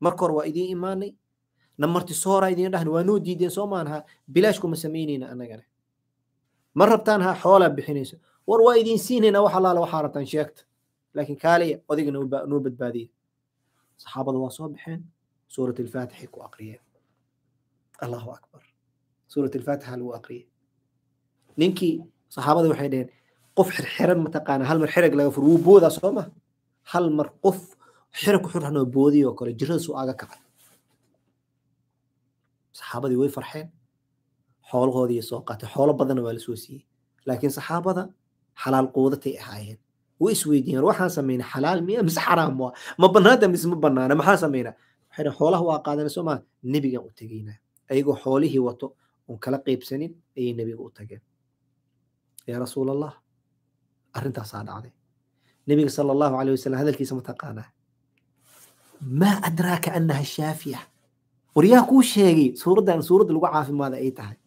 marka hor waa idiin imaanay namarti sooraa idiin dhahna waa noo diideen soo maanaha bilaashkuma samaynayna annagana ma rabtaan ha xoolaa bixinayso war waa idin siinayna wax waxaa rabtaan sheegta laakiin kaaliya odigana noo badbaadiya saxaabada waa soo baxeen suurat alfaatixay ku aqriyeen allahu akbar suurat alfaatixa lagu aqriyey ninkii saxaabada waxay dhaheen qof xirxiran mataqaana hal mar xereg laga furo wuu boodaa soo ma hal mar qof xereg ku xirxanoo boodiy oo kale jiradasuu aga kacay saxaabadii way farxeen xoolahoodii soo qaatay xoolo badanna waa siiyey laakiin saxaabada xalaal quudatay ahaayeen wayisweydiiyeen waxaan samayna xalaal miya mise xaraam waa ma bannaanta mise ma bannaana maxaan samayna waxay xoolaha waa qaadana soomaa nebigan u tegaynaa ayagoo xoolihii wato oon kala qaybsanin ayay nebiga u tageen yaa rasuul allah arrintaasaa dhacday nebiga sala allahu caleyh wasalam hadalkiisa ma taqaanaa maa adraaka annaha shaafiya waryaa kuu sheegay suuraddan suuradda lagu caafimaada ay tahay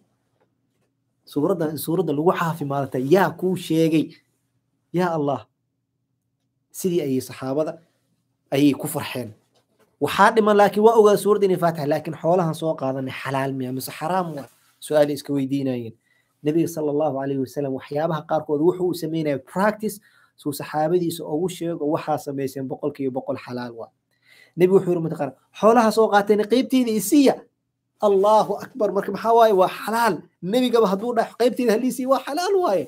suuraddan in suuradda lagu caafimaada tahay yaa kuu sheegay yaa allah sidii ayay saxaabada ayay ku farxeen waxaa dhiman laakiin waa ogaa suuradda inay faatix laakiin xoolahan soo qaadanay xalaal miya mise xaraam waa su-aal iska weydiinayeen nebiga sala allahu calayhi wasalam waxyaabaha qaarkood wuxuu uu sameynaya practice suu saxaabadiisa ugu sheego waxaa sameyseen boqolkiiba boqol xalaal waa nebigu wuxuu yiri mataqaana xoolaha soo qaateen qeybteyda isiya allahu akbar marka maxaa waaye waa xalaal nebigaba hadduu dhax qeybteyda halliisii waa xalaal waaye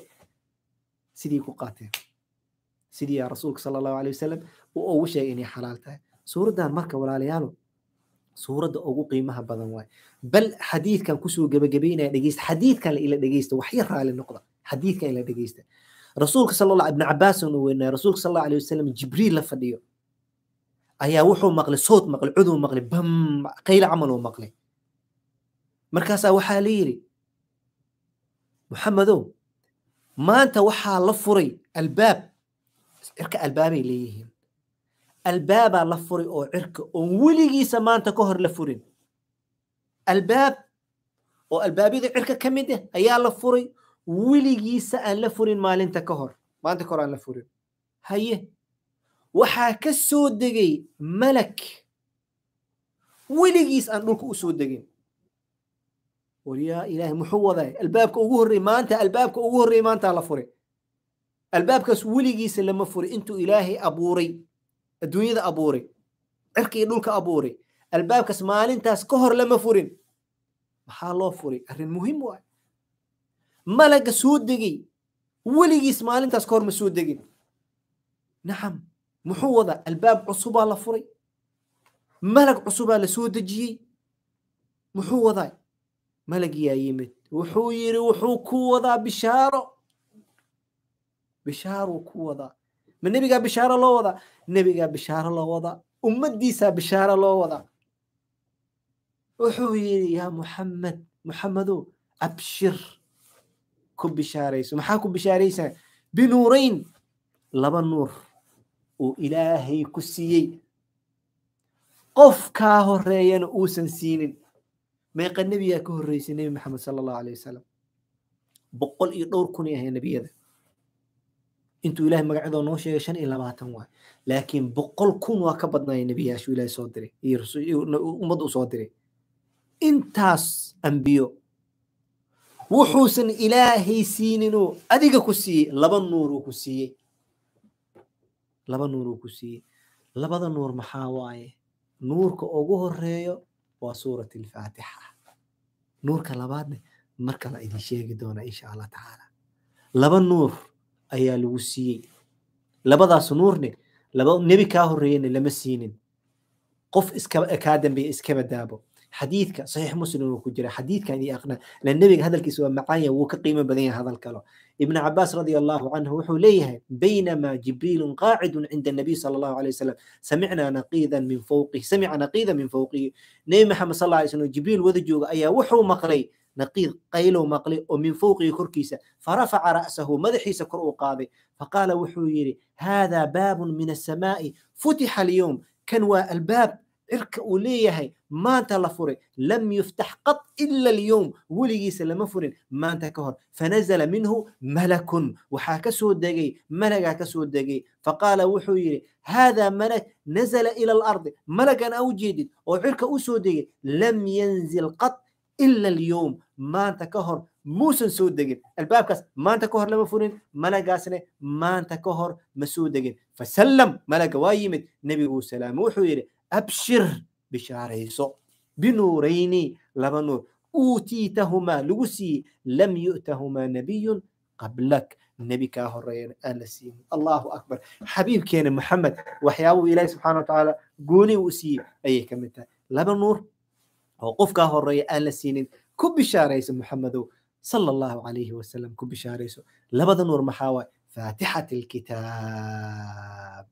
sidii ku qaateen sidii rasuulka sal allahu aleh wasalam uu ugu sheegay inay xalaal tahay suuraddan marka walaalayaalo suuradda ugu qiimaha badan waay bal xadiidkan kusoo gebagabeynaya dhegeysta xadiidkan ila dhegeysta waxya raali noqda xadiidkan ila dhegeysta rasuulka sal allah ibn cabaasan uu weynaya rasuulka sal allah aleh wasalam jibriil la fadhiyo ayaa wuxuu maqlay sood maqlay cuduu maqlay bam qayl camal uu maqlay markaasaa waxaa la yidhi muxamadow maanta waxaa la furay albaab cirka albaabay leeyihiin albaabaa la furay oo cirka oon weligiisa maanta ka hor la furin albaab oo albaabyada cirka ka mid ah ayaa la furay weligiisa aan la furin maalinta ka hor maanta ka hor aan la furin haye waxaa ka soo degay malak weligiis aan dhulka u soo degin war yaa ilaahay muxuu waday albaabka ugu horrey maanta albaabka ugu horrey maantaa la furay albaabkaas weligiisa lama furi intuu ilaahay abuuray adduunyada abuuray cirkii dhulka abuuray albaabkaas maalintaas ka hor lama furin maxaa loo furay arrin muhim waay ah. malaga soo degay weligiis maalintaas ka hor ma soo degin nacam muxuu wadaa albaab cusubaa la furay malag cusubaa la soo dejiyey muxuu wadaa yaa yimid wuxuu yidhi wuxuu ku wadaa bishaaro bishaaruu ku wadaa ma nebigaa bishaaro loo wadaa nebigaa bishaaro loo wadaa ummaddiisaa bishaaro loo wadaa wuxuu yidhi yaa muxamed muxammadow abshir ku bishaarayso maxaa ku bishaaraysaa binuurayn laba nuur uu ilaahay ku siiyey qof kaa horeeyana uusan siinin meeqa nebiyaa ka horreysay nebi maxamed sala allahu alay wasalam boqol iyo dhowr kun ay nebiyada intuu ilahay magacyadoo noo sheegay shan iyo labaatan waay laakiin boqol kun waa ka badnaaya nebiyaashu ilahay soo diray ummadda u soo diray intaas ambiyo wuxuusan ilaahay siininuu adiga ku siiyey laba nuuruu ku siiyey laba nuuruu ku siiyey labada nuur maxaa waaye nuurka ugu horeeyo waa suurat alfaatixa nuurka labaadne marka la idin sheegi doona insha allah tacaala laba nuur ayaa lagu siiyey labadaas nuurne nebi kaa horeeyene lama siinin qof kaa dambeeya iskaba daabo xadiidka saxiix muslim uu ku jira xadiidkan iyo aqna la nebiga hadalkiisa waa macaan wuu ka qiimo badan yahay hadal kalo ibn cabaas radi allahu canhu wuxuu leeyahay baynamaa jibriilu qaacidun cinda nabiy sala allahu alayh wasalam samicnaa naqiidan min fowqihi samica naqiidan min fowqihi nebi maxamed sal alla slam jibriil wada jooga ayaa wuxuu maqlay نقيض قيل ومقلي ومن فوقه كركيسة فرفع رأسه مدحيس كر قاضي فقال وحويري هذا باب من السماء فتح اليوم كان الباب إرك أوليه ما أنت لفوري لم يفتح قط إلا اليوم وليس لما فورين ما أنت كهر فنزل منه ملك وحاكسه الدقي ملك حاكسه الدقي فقال وحويري هذا ملك نزل إلى الأرض ملكا أو جديد وعرك أسودي لم ينزل قط ila alyowm maanta ka hor muusan soo degin albaabkaas maanta ka hor lama furin malagaasne maanta ka hor ma soo degin fasallam malaga waa yimid nebiguu salaam wuxuu yidhi abshir bishaarayso binuurayni laba nuur uutiitahumaa lagu siiyey lam yu'tahumaa nabiyun qablak nebi kaa horeeyana aan la siinin allahu akbar xabiibkeena maxamed waxyaabuu ilaahi subxana wa tacaala gooni uu siiyey ayay ka mid tahay laba nuur وقف كافر ري آل السينين كب شاريس محمد صلى الله عليه وسلم كب شاريس لبض نور محاوى فاتحة الكتاب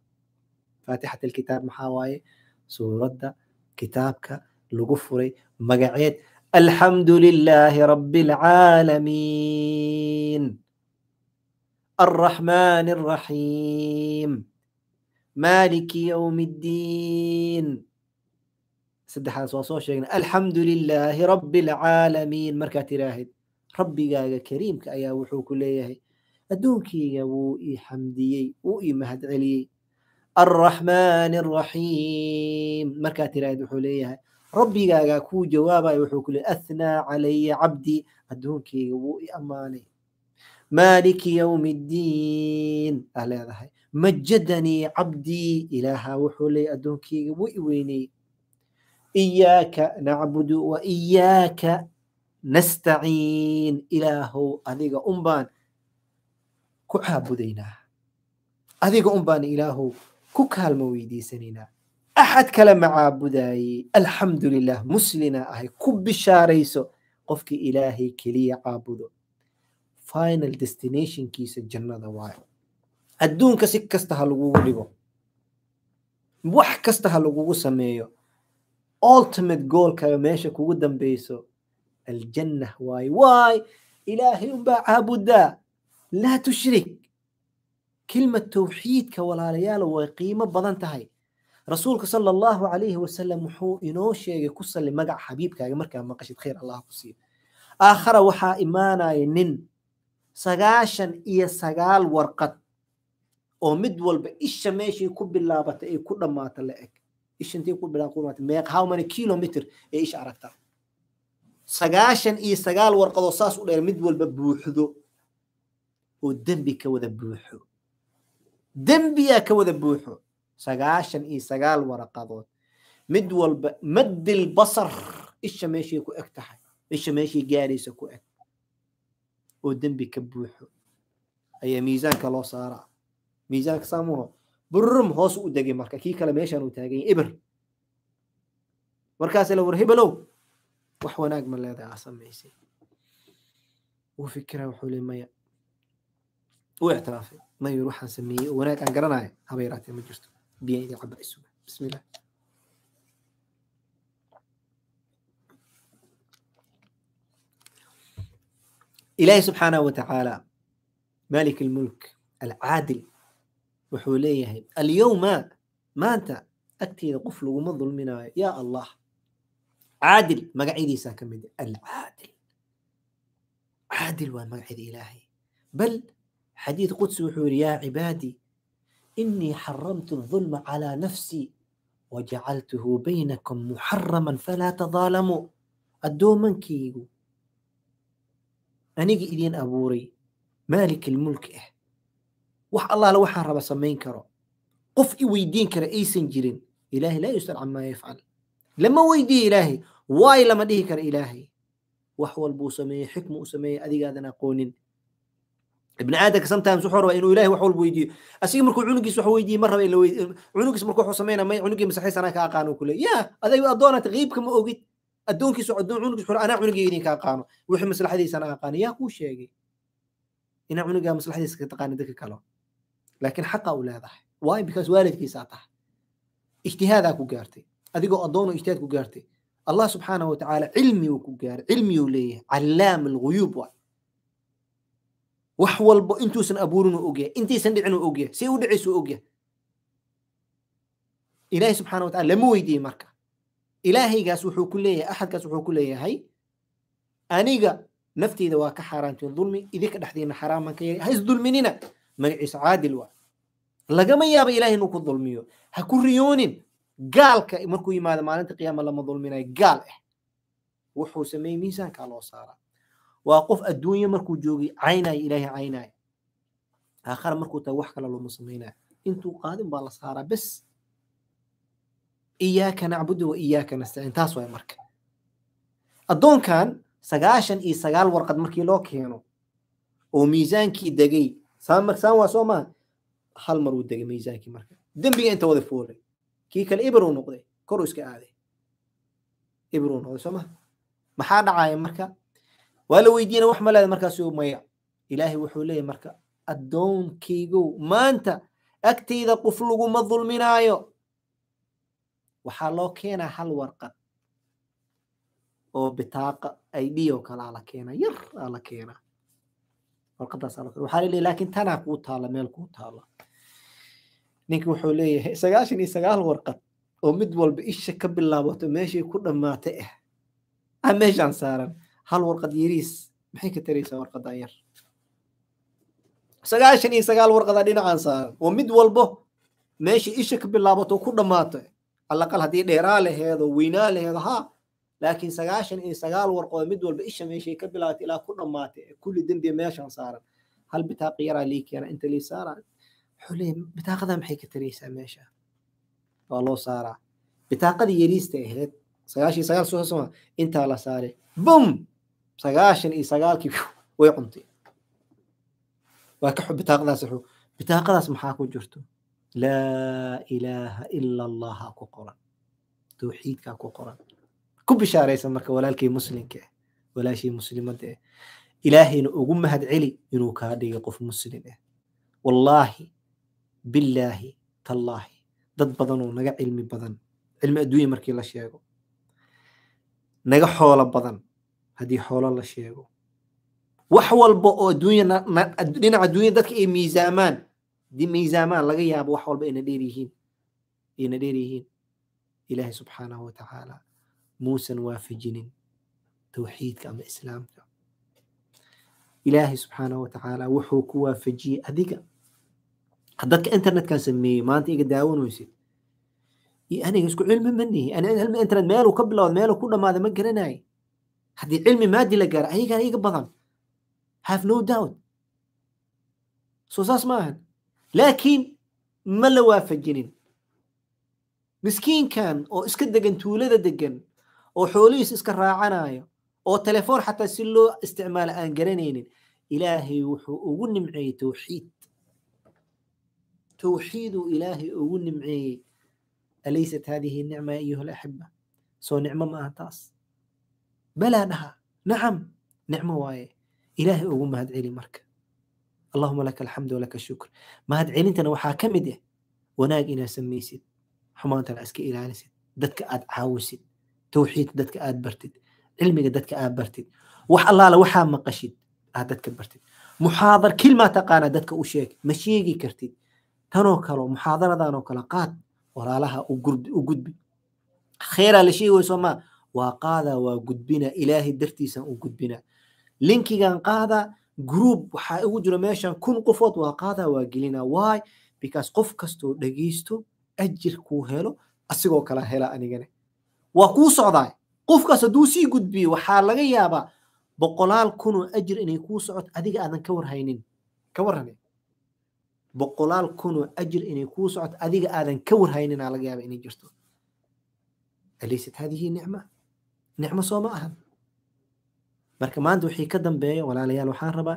فاتحة الكتاب محاوي سورة كتابك لقفري مقعيد الحمد لله رب العالمين الرحمن الرحيم مالك يوم الدين saddexaas waa soo sheegnay alxamdu lilaahi rabbi alcaalamiin markaa tiraahid rabbigaaga kariimka ayaa wuxuu ku leeyahay adduunkeyga wuu ii xamdiyey wuu ii mahadceliyey alraxmaani alraxiim markaa tiraahid wuxuu leeyahay rabbigaaga kuu jawaabay wuxuu ku leeyahay ahnaa calaya cabdi adduunkeyga wuu i ammaanay maaliki yowmi ddiin aa leedahay majadanii cabdii ilaahaa wuxuu leeyahay adduunkeyga wuu i weyneyey iyaaka nacbudu wa iyaaka nastaciin ilaahow adiga unbaan ku caabudaynaa adiga unbaan ilaahow ku kaalmo weydiisanaynaa axad kale ma caabudaayey alxamdulilah muslina ahay ku bishaarayso qofkii ilaahay keliya caabudo final destinationkiisa jannada waayo adduunka si kasta ha lagugu dhigo wax kasta ha lagugu sameeyo ultimate goalka meesha kugu dambeyso aljanna waay waay ilaahay unbaa caabudaa laa tushrik كلمة توحيد كولاليال وقيمة بدن تهي رسولك صلى الله عليه وسلم محو إنو شيء كسل لمقع حبيبك يا مركا ما قشد خير الله قصير آخر وحا إيمانا ينن سقاشن إيا سقال ورقت أو مدول بإيش ماشي كب اللابة إيه كل ما تلأك ishintay ku bilaan kilomitr ee isha aragtaa sagaashan iyo sagaal warqadoo saas u dheer mid walba buuxdo oo dembi ka wada buuxo dembiyaa ka wada buuxo sagaashan iyo sagaal warqadood mid walba maddil basar isha meeshay ku eg tahay isha meeshay gaaraysa ku eg oo dembi ka buuxo ayaa miisaanka loo saaraa miisaanka saamuho burum hoos u degay marka kii kale meeshan uu taaganya ibr markaas la war hibelow wax wanaag ma leedahay aa samaysay wuu fikira wuxuu li maya wuu ictiraafay mayur waxaan sameeyey oo wanaag aan garanaya haba yaraatee ma jirto biyan idin caba isuga bismillah ilaahi subxaanahu wa tacaala almulk alcaadil wuxuu leeyahay alyowma maanta agteeda qof laguma dulminaayo yaa allah caadil magacyadiisaa ka mid ah, alcaadil caadil waa magaceeda ilaahay bal xadiid qudsi wuxuu yidhi yaa cibaadii inii xaramtu اظulma calىa nafsii wajacaltuhu baynakum muxaraman falaa tadaalamuu addoomankaygu anigi idin abuuray maalik ilmulki ah wax allaale waxaan raba samayn karo qof i weydiin kara aysan jirin ilaahay laa yusal camaa yafcal lama weydiiye ilaahay waay lama dhihi kara ilaahay wax walbuu sameeyey xikma u sameeyey adigaadan aqoonin ibn aadamka sometimes wuxuu rabaa inuu ilaahay wax walba weydiiyo asiga markuu cunugiis wax weydiiye ma raba cunugiis markuu wuxuu sameynaa may cunugii masaxiis ka aqaano kule yaa aday addoonat qiibka ma ogid addoonkiisu addoon cunugiis wuxuu anaa cunugii idinka aqaano wixii maslaxadiisa aqaano yaa kuu sheegay inaa cunugaa maslaxdiisa ka taqaana dadka kalo laakiin xaqa u leedahay why because waalidkiisaa tahay ijtihaadaa ku gaartay adigoo addoonoo ijtihaad ku gaartay allah subxaanah wa cilmi uu ku gaaray cilmiyuu leeyahay callaam alguyuub waay wax walbo intuusan abuurin uu ogyahay intaysan dhicin uu ogyahay si u dhicaysa uu ogyahay ilaahay subxana wa tacala lama weydiiyey marka ilaahaygaas wuxuu ku leeyahay axadkaas wuxuu ku leeyahay aniga nafteyda waa ka xaaraantiin dulmi idinka dhexdiina xaraaman ka yahay ha isdulminina magaciisu caadil waa lagama yaaba ilahay inuu ku dulmiyo ha ku riyoonin gaalka markuu yimaado maalinta qiyaama lama dulminayo gaal ah wuxuu sameeyey miisaankaa loo saaraa waa qof adduunye markuu joogay caynayo ilaahay caynayo aakhara markuu tahay wax kale looma samaynayo intuu qaadin baa la saaraa bes iyaaka nacbudu wa iyaaka nastaciin taas waay marka addoonkan sagaashan iyo sagaal warqad markii loo keeno oo miisaankii degay saan waa soo maaha hal mar uu degay miisaankii marka dembiga inta wada fuulay kii kale ibruu noqday koruu iska aaday ibiruu noqday soo maha maxaa dhacaya marka waa la weydiina wax ma leeda markaasuu maya ilaahay wuxuu leeyahy marka addoonkaygow maanta agtayda qof laguma dulminaayo waxaa loo keenaa hal warqad oo bitaaqa oo kale kalaa la keenaa yar aa la keenaa warqadaas waxaa tanaa kuu taala meel kuu taala ninki wuxuu leeyahay sagaashan iyo sagaal warqad oo mid walba isha ka bilaabato meeshii ku dhammaata ah a ah, meeshaan saaran hal warqad yariis maxay ka taraysaa warqadan yar sagaashan iyo sagaal warqada dhinacaan saaran oo mid walbo meeshii isha ka bilaabato ku dhammaato alaqal haddii dheeraa laheedo weynaa laheedo haa laakiin sagaashan iyo sagaal warqoo mid walba isha meeshay ka bilaabtay ilaa ku dhammaatay kulli dembiya meeshan saaran hal bitaaqa yaraa lii keena inta lii saara wuxuu leeyahy maxay ka taraysaa meesha waa loo saaraa bitaaqadii yariista ahayd sagaashan iyo sagaal soo soma intaa la saaray bum sagaashan iyo sagaalkii way cuntay waa ka xub bitaaqadaas xub bitaaqadaas maxaa ku jirto laa ilaaha ila allaha ku qoran tawxiidkaa ku qoran ku bishaaraysan marka walaalkii muslimka ah walaashii muslimadda ah ilaahayna ugu mahad celi inuu kaa dhigay qof muslim ah wallaahi billaahi tallaahi dad badanoo naga cilmi badan cilmi adduunya markii la sheego naga xoolo badan haddii xoolo la sheego wax walba oo adduunya dhinaca dadka ay miisaamaan dii miisaamaan laga yaabo wax walba ayna dheer yihiin ayna dheer yihiin ilaahay subxaanahu wa tacaala muusan waafajinin towxiidka ama islaamka ilaahay subxaanahu watacaala wuxuu ku waafajiyey adiga dadka internetkan sameeyey maanta iga daawanaysid iyo aniga isku cilmi manihi ilmi internet meeluu ka bilowda meeluu ku dhamaada ma garanay haddii cilmi maadi la gaara ayagana iga badan have no doubt soo saas ma ahan laakiin ma la waafajinin miskiinkan oo iska degan tuulada degan oo xoolihiis iska raacanayo oo telefoon xataa si loo isticmaalo aan garanaynin ilaahay wuxuu ugu nimceeyey towxiid towxiiduu ilaahay ugu nimceeyey alaysat haadihi nicma ayuha alaxiba soo nicmo ma aha taas balaa dhaha nacam nicmo waaye ilaahay ugu mahad celi marka allahuma laka alxamdu walaka shukr mahad celintana waxaa ka mid ah wanaag inaad samaysid xumaantana iska ilaalisid dadka aad caawisid towxiidka dadka aad bartid cilmiga dadka aad bartid wax allaala waxaa maqashid aad dadka bartid muxaadar kilmaa taqaana dadka u sheeg ma sheegi kartid tanoo kalo muxaadaradanoo kale qaad walaalaha u gudbi kheyraa la sheegi way soomaa waa qaadaa waa gudbinaa ilaahay dartiisan u gudbinaa linkigan qaada gruub waxaa ugu jira meeshan kun qofood waa qaadaa waa gelinaa why because qof kastoo dhegeysto ajir kuu helo asigoo kala hela anigana waa kuu socdaay qofkaas hadduu sii gudbiyo waxaa laga yaabaa boqolaal kunoo ajir inay kuu socoto adiga aadan ka warhaynin ka warrame boqolaal kunoo ajir inay kuu socoto adiga aadan ka warhaynin aa laga yaaba inay jirto alaysat haadihi nicma nicmo soo ma ahan marka maanta wixii ka dambeeya walaalayaal waxaan rabaa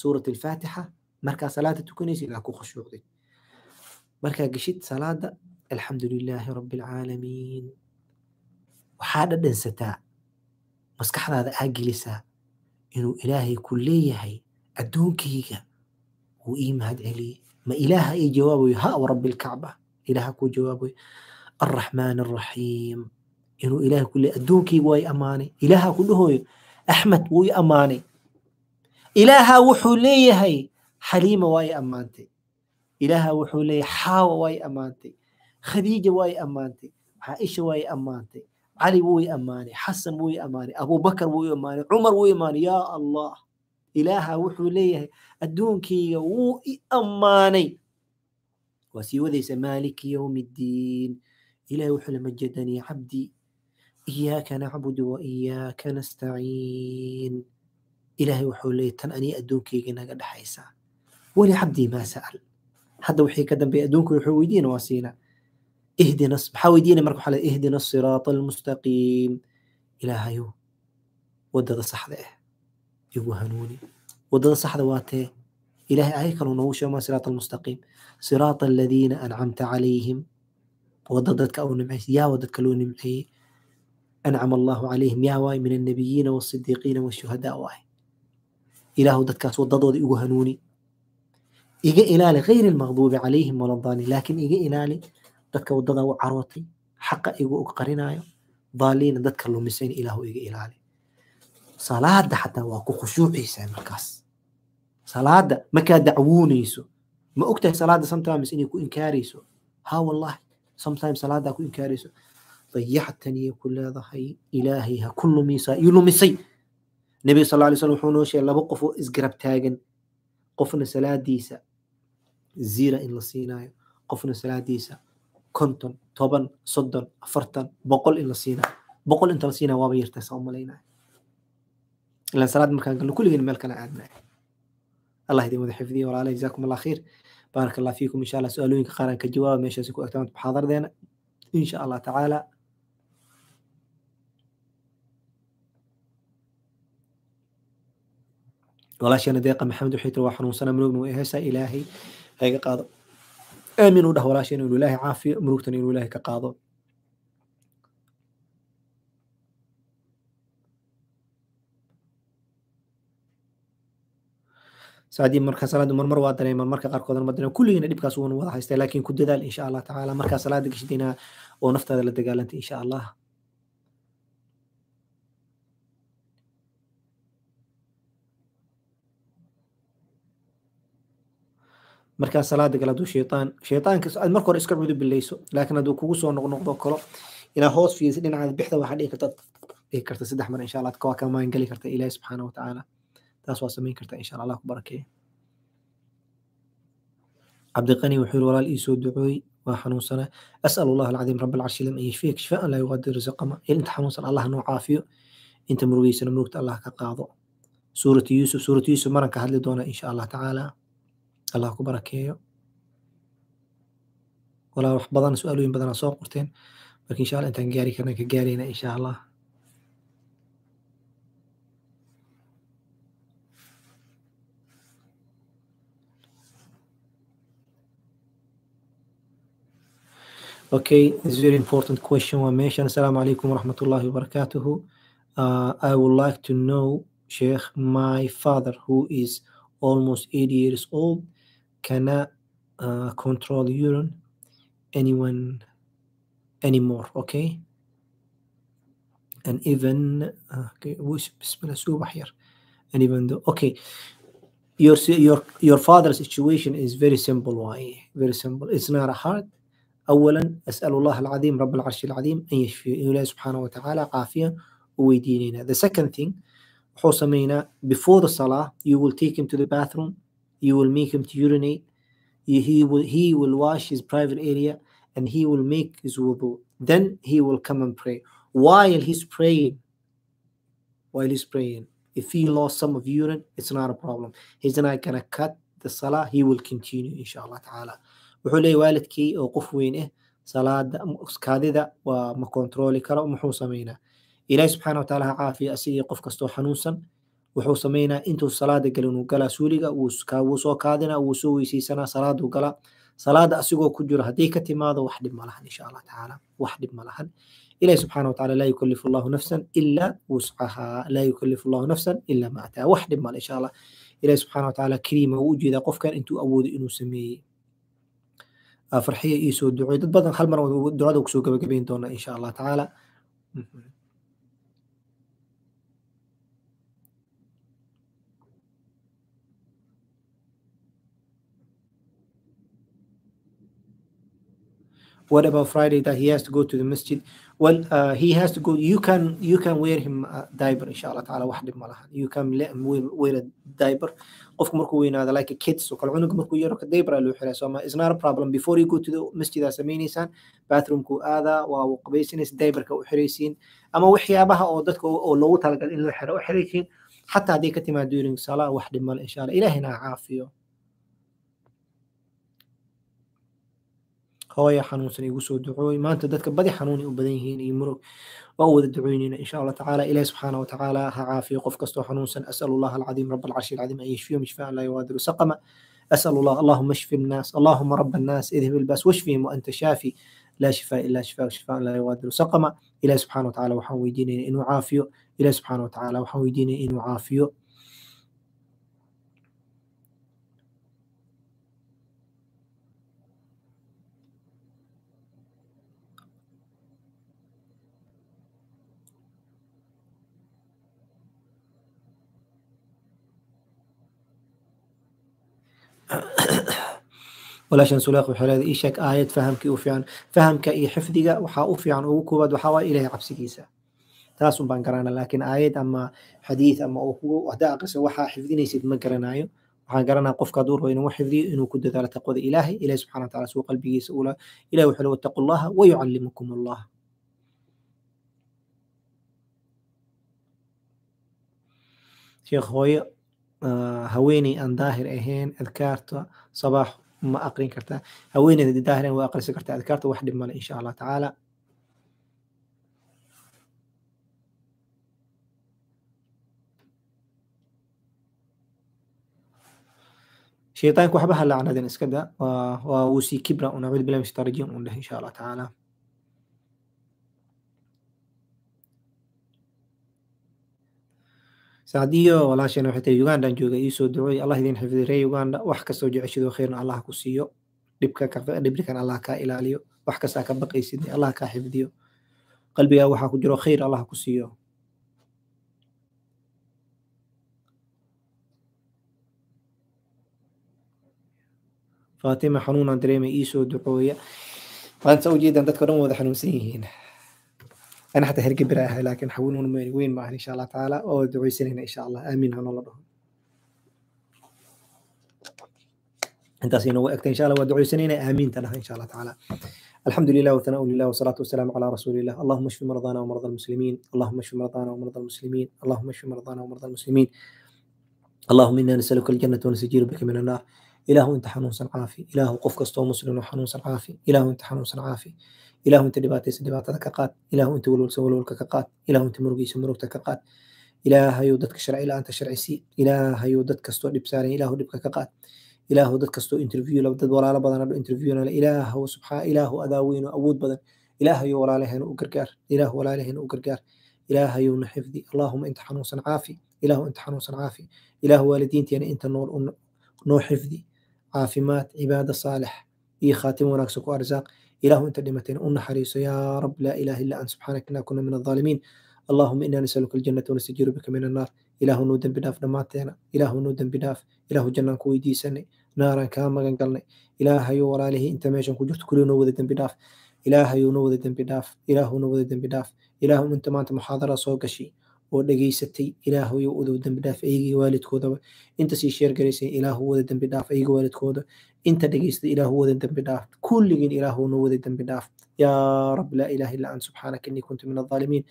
suurat alfaatixa markaa salaada tukanaysa ilaa ku khushuucday markaa geshid salaada alxamdu lilaahi rabbi alcaalamiin waxaa dhadhansataa maskaxdaada aa gelisaa inuu ilaahay ku leeyahay addoonkayga wuu ii mahad celiyey ma ilaaha ii jawaabayo ha warabi lkacba ilaaha kuu jawaabayo alraxmaan alraxiim inuu ilaahay ku leeyahay addoonkayga waa i ammaanay ilaaha ku dhahooyo axmed wuu i ammaanay ilaaha wuxuu leeyahay xaliima waa i ammaantay ilaaha wuxuu leeyahay xaawa waa ii ammaantay khadiija waa i ammaantay caaisha waa ii ammaantay cali wuu i ammaanay xasan wuu i ammaanay abuubakar wuu i ammaanay cumar wuu i ammaanay yaa allah ilaaha wuxuu leeyahay adduunkayga wuu i ammaanay waa sii wadaysa maaliki yowmi iddiin ilahay wuxuu lamajadanii cabdii iyaaka nacbudu wa iyaaka nastaciin ilaahay wuxuu leeyahay tan anii adduunkayga naga dhexaysaa weli cabdii maa sa'al hadda wixii ka dambeeya adduunku wuxuu weydiina waa siinaa ihdina maxaa weydiinaya marka waxaa le ihdina asiraata almustaqiim ilaahayow waddada saxda ah igu hanuuni waddada saxda waa tee ilahay ahay kaluu noogu sheego maa siraata almustaqiim siraata aladiina ancamta calayhim wadda dadka au nimcaysa yaa waa dadka loo nimceeyey ancama allahu calayhim yaa waay min annabiyiina waasidiiqiina washuhadaa waay ilaahu dadkaas waddadooda igu hanuuni iga ilaali gayri almaqduubi calayhim waladaalin laakiin iga ilaali dadka wadada u carootay xaqa igu og qarinaayo daaliina dadka lumisay in ilaahu iga ilaali salaada xataa waa ku khushuuciisaa markaas salaada markaa dacwoonayso ma ogtahay salaada sometimes inay ku inkaarayso haa wallahi sometimes salaadaa ku inkaarayso dayaxtaniya ku leedahay ilaahay ha ku lumisaa ii lumisay nebiga sal alay slam wuxuu noo sheegay laba qof oo isgarab taagan qofna salaadiisa zira in la siinayo qofna salaadiisa konton toban soddon afartan boqol in la siinaa boqol inta la siinaa waaba yartaa saa u ilan salaad markaan galno kulligeen meel kale aadnaya allah idin wada xifdiya walaalaha jazaakum allah khiir baarak allah fiikum insha allah su-aalooyinka qaar aan ka jawaaba meeshaasi ku egtaan muxaadardeena insha allah tacaala walaasheena deeqa maxamed wuxuu tiri waa xanuunsanaa manoogna way heesaa ilaahay hayga qaado aamin u dhah walaasheen inuu ilaahay caafiyo murugtan inuu ilaahay ka qaado sacdii marka salaadu marmar waa dareemaan marka qaarkoodan ma dareemaan kulligiina dhibkaas uuna wada haystay laakiin ku dadaal insha allah tacaala markaa salaada geshidina oo naftaada la dagaalantay insha allah markaa salaada gale haduu shaytaan shaytaanka aad marka hore iska cudubilayso laakiin hadduu kugu soo noqnoqdo kalo ilaa hoos fiirsi dhinacaada bixda waxaa dhihi karta dhihi karta saddex mar insha allah waa ka geli karta ilaahi subxaana watacaala taas waa samayn karta insha allah ku barakeeya cabdiqani wuxuu yihi walaal iisoo ducooy waa xanuunsana asal allah alcadiim rab alcarshi lam an yashfiyaka shifaan laa yuqadiru saqama inta xanuunsan allah noo caafiyo inta murugeysan murugta allah ka qaado suuratu yuusuf suuratu yuusuf maran ka hadli doona insha allah tacaala allah ku barakeeyo walaa wax badan su-aalooyin badana soo qorteen marka insha allah intaan gaari karna ka gaarayna insha allah Okay, it's very important question. Wameshan, assalamu alaikum wa rahmatullahi wa barakatuhu. Uh, I would like to know, Sheikh, my father, who is almost 80 years old, cannot uh, control urine anyone anymore okay and even okay bismillah subah here and even though okay your your your father's situation is very simple why very simple it's not hard اولا اسال الله العظيم رب العرش العظيم ان يشفي الله سبحانه وتعالى عافيه ويديننا the second thing حسمينا before the salah you will take him to the bathroom you will make him to urinate he will he will wash his private area and he will make his wudu then he will come and pray while he's praying while he's praying if he lost some of urine it's not a problem he's not gonna cut the salah he will continue inshallah ta'ala wuxuu leeyahy waalidkii oo qof weyn ah salaada kaadida waa ma kontrooli karo muxuu sameynaa ilaahi subxaana watacaala wuxuu sameynaa intuu salaada gelin uu galaa suuliga wuu soo kaadina wuu soo weyseysanaa salaaduu galaa salaada asigoo ku jiro haddii ka timaado wax dhib malahan insha allah tacaala wax dhib malahan ilahi subxana wa laa yukallifu allahu nafsan ilaa wuscahaa laa yukallifu allahu nafsan ilaa ma ataa wax dhib male insha allah ilahi subxana wa kariima wuu u qofkan intuu awoodo inuu sameeyey farxiya iyo soo ducooy dad badan hal mar ducada kusoo gabagabayn doona insha allah tacaala mhm. What about Friday that he has to go to the masjid? Well, uh, he has to go. You can you can wear him uh, diaper inshallah ta'ala wax dhib ma You can let him wear, a diaper. Qofku markuu weynaada like a kids oo kale cunuga markuu yaro ka diaper loo xiraa Soomaa. It's not a problem. Before you go to the masjid aad samaynaysaan bathroomku aada waa u qabaysanaysa diaperka u xiraysiin ama waxyaabaha oo dadka oo loogu talagal in loo xiro u xiraysiin xataa hadday during salah wax dhib ma inshallah. Ilaahina caafiyo. hooya xanuunsan igu soo ducooy maanta dadka badi xanuunay u badan yihiin iyo murug waa wada ducoynayna insha allah tacaala ilahi subxaana wa tacaala ha caafiyo qof kastoo xanuunsan asalu allah alcadiim rab alcarshi alcadiim an yashfiyo mishfaan laa yugaadiru saqama أسأل الله اللهم اشف الناس اللهم رب الناس اذهب الباس واشفهم وأنت شافي لا شفاء إلا شفاء شفاء لا يغادر سقما إلى سبحانه وتعالى وحوي ديني إنه عافيه إلى سبحانه وتعالى وحوي ديني إنه عافيه walaashan sulaaq wuxuu leeday ii sheeg aayad fahamkii u fiican fahamka iyo xifdiga waxaa u fiican ugu koowaad waxaa waa ilaahay cabsigiisa taas un baan garanaa laakiin aayad ama xadiid ama uu kugu hadda aqriso waxaa xifdinaysid ma garanayo waxaan garanaa qofka hadduu rabo inuu xifdiyo inuu ku dadaalo taqwada ilaahay ilahay subxana wataala suu qalbigiisa ula ilahi wuxuu le wattaqu llaha wayucallimukum allah sheekh hooyo haweeney aan daahir ahayn adkaarta sabaax ma aqrin kartaa haweeneyda daahir waa aqrisi kartaa adkaarta wax dhib male insha allah tacaala shaytaanku waxba ha lacnadin iskada waa wuu sii kibra unacuud bilahi min shaitaan rajiim un dheh insha allah tacaala sacdiyo walaasheen waxay tahay ugandaan jooga iisoo ducooy allah idin xifdi ree uganda wax kastoo jeceshido khayrna allah ku siiyo dhibkan allah kaa ilaaliyo wax kastaa ka baqaysid allah kaa xifdiyo qalbigaa waxaa ku jiro khayr allah ku siiyo fatima xanuunaan dareemay iisoo ducooya maanta ujeedaan dadka dhan wada xanuunsan yihiin ana xataa hergebera ahay laakiin xawinuhuna mani weyn maahan insha allah tacaala oo duceysanayna insha allah aamiin hanoola dhaho intaas inoogu egta insha allah waa duceysanayna aamiinta dhaha insha allah tacaala الحمد لله وثناء لله والصلاة والسلام على رسول الله اللهم اشف مرضانا ومرضى المسلمين اللهم اشف مرضانا ومرضى المسلمين اللهم اشف مرضانا ومرضى المسلمين اللهم إنا نسألك الجنة ونستجير بك من النار إله أنت حنون عافي إله قف كستو مسلم وحنون عافي إله أنت حنون عافي ilahu inta dhibaataysa dhibaatada ka qaad ilahu inta walwalsan walwalka ka qaad ilahu inta murugaysa murugta ka qaad ilaahayou dadka sharci la-aanta sharci sii ilaahayou dad kastoo dhib saaran ilahu dhibka ka qaad ilaahu dad kastoo interview dad walaalo badan adho interview ilaahu subxaa ilaahu adaaweyn awood badan ilaahayu walaalahayna u gargaar ilaahu walaalahayna u gargaar ilaahayowna xifdi allahuma inta xanuunsan caafi ilaahu inta xanuunsan caafi ilaahu waalidiinteena inta nool noo xifdi caafimaad cibaada saalix iyo khaatimo wanaagsan ku arsaaq إله أنت نعمتين أن حريص يا رب لا إله إلا أنت سبحانك إنا كنا من الظالمين اللهم إنا نسألك الجنة ونستجير بك من النار إله نو دنب داف دماتينا إله نو دنب داف إله جنان كو ويديسني نارا كا مغن قلني إله يو وراله إنت ميشن كو جرت كلو نو ودا دنب داف إله يو نو ودا دنب داف إله نو ودا دنب داف إله أنت ما أنت محاضرة سو قشي oo dhegaysatay ilaahayo udow dembi dhaaf ayagii waalidkoodaba inta sii sheer garaysay ilaahu wada dembi dhaaf ayaga waalidkooda inta dhegeysta ilaahu wada dembi dhaaf kulligiin ilaahu noo wada dembi dhaaf yaa rab laa ilaha illa ant subxaanaka innii kuntu min alظaalimiin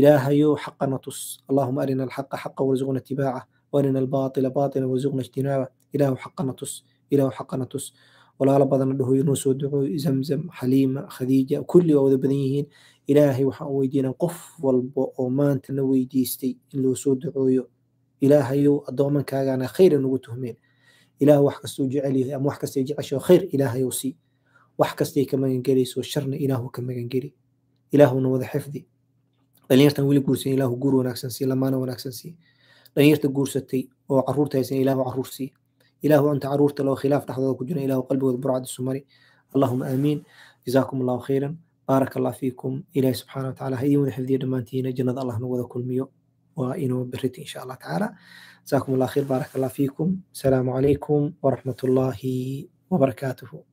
ilaahayow xaqana tus allahuma arina alxaqa xaqa warzuqna itibaaca warina albaaطila baaطila warzuqna ijtinaaba ilaahu xaqana tus ilaahu xaqana tus walaalo badana dhahooyo noo soo ducooyo zamzam xaliima khadiija kulli waa wada badan yihiin ilaahay waxaan weydiinaa qof walba oo maanta na weydiistay in loo soo ducooyo ilaahayow addoomankaagaana khayran ugu tuhmeen ilaah wax kastuu jecelyahay ama wax kastay jeceshaho khayr ilaahayow sii wax kastay ka magangelayso sharna ilaahu ka magangeli ilaahuna wada xifdi dhalinyartan weli guursan ilaahu guur wanaagsan sii lamaana wanaagsan sii dhalinyarta guursatay oo caruurta haysan ilaahu caruur sii ilaahu anta caruurta loo khilaaf dhexdooda ku jira ilaahu qalbigooda burcad isu mari allahuma aamiin jazaakum allahu khayran بارك الله فيكم إلهي سبحانه وتعالى هي ونحفظي دمانتين جنة الله نوضا كل ميو وإنو بريتي إن شاء الله تعالى جزاكم الله خير بارك الله فيكم السلام عليكم ورحمه الله وبركاته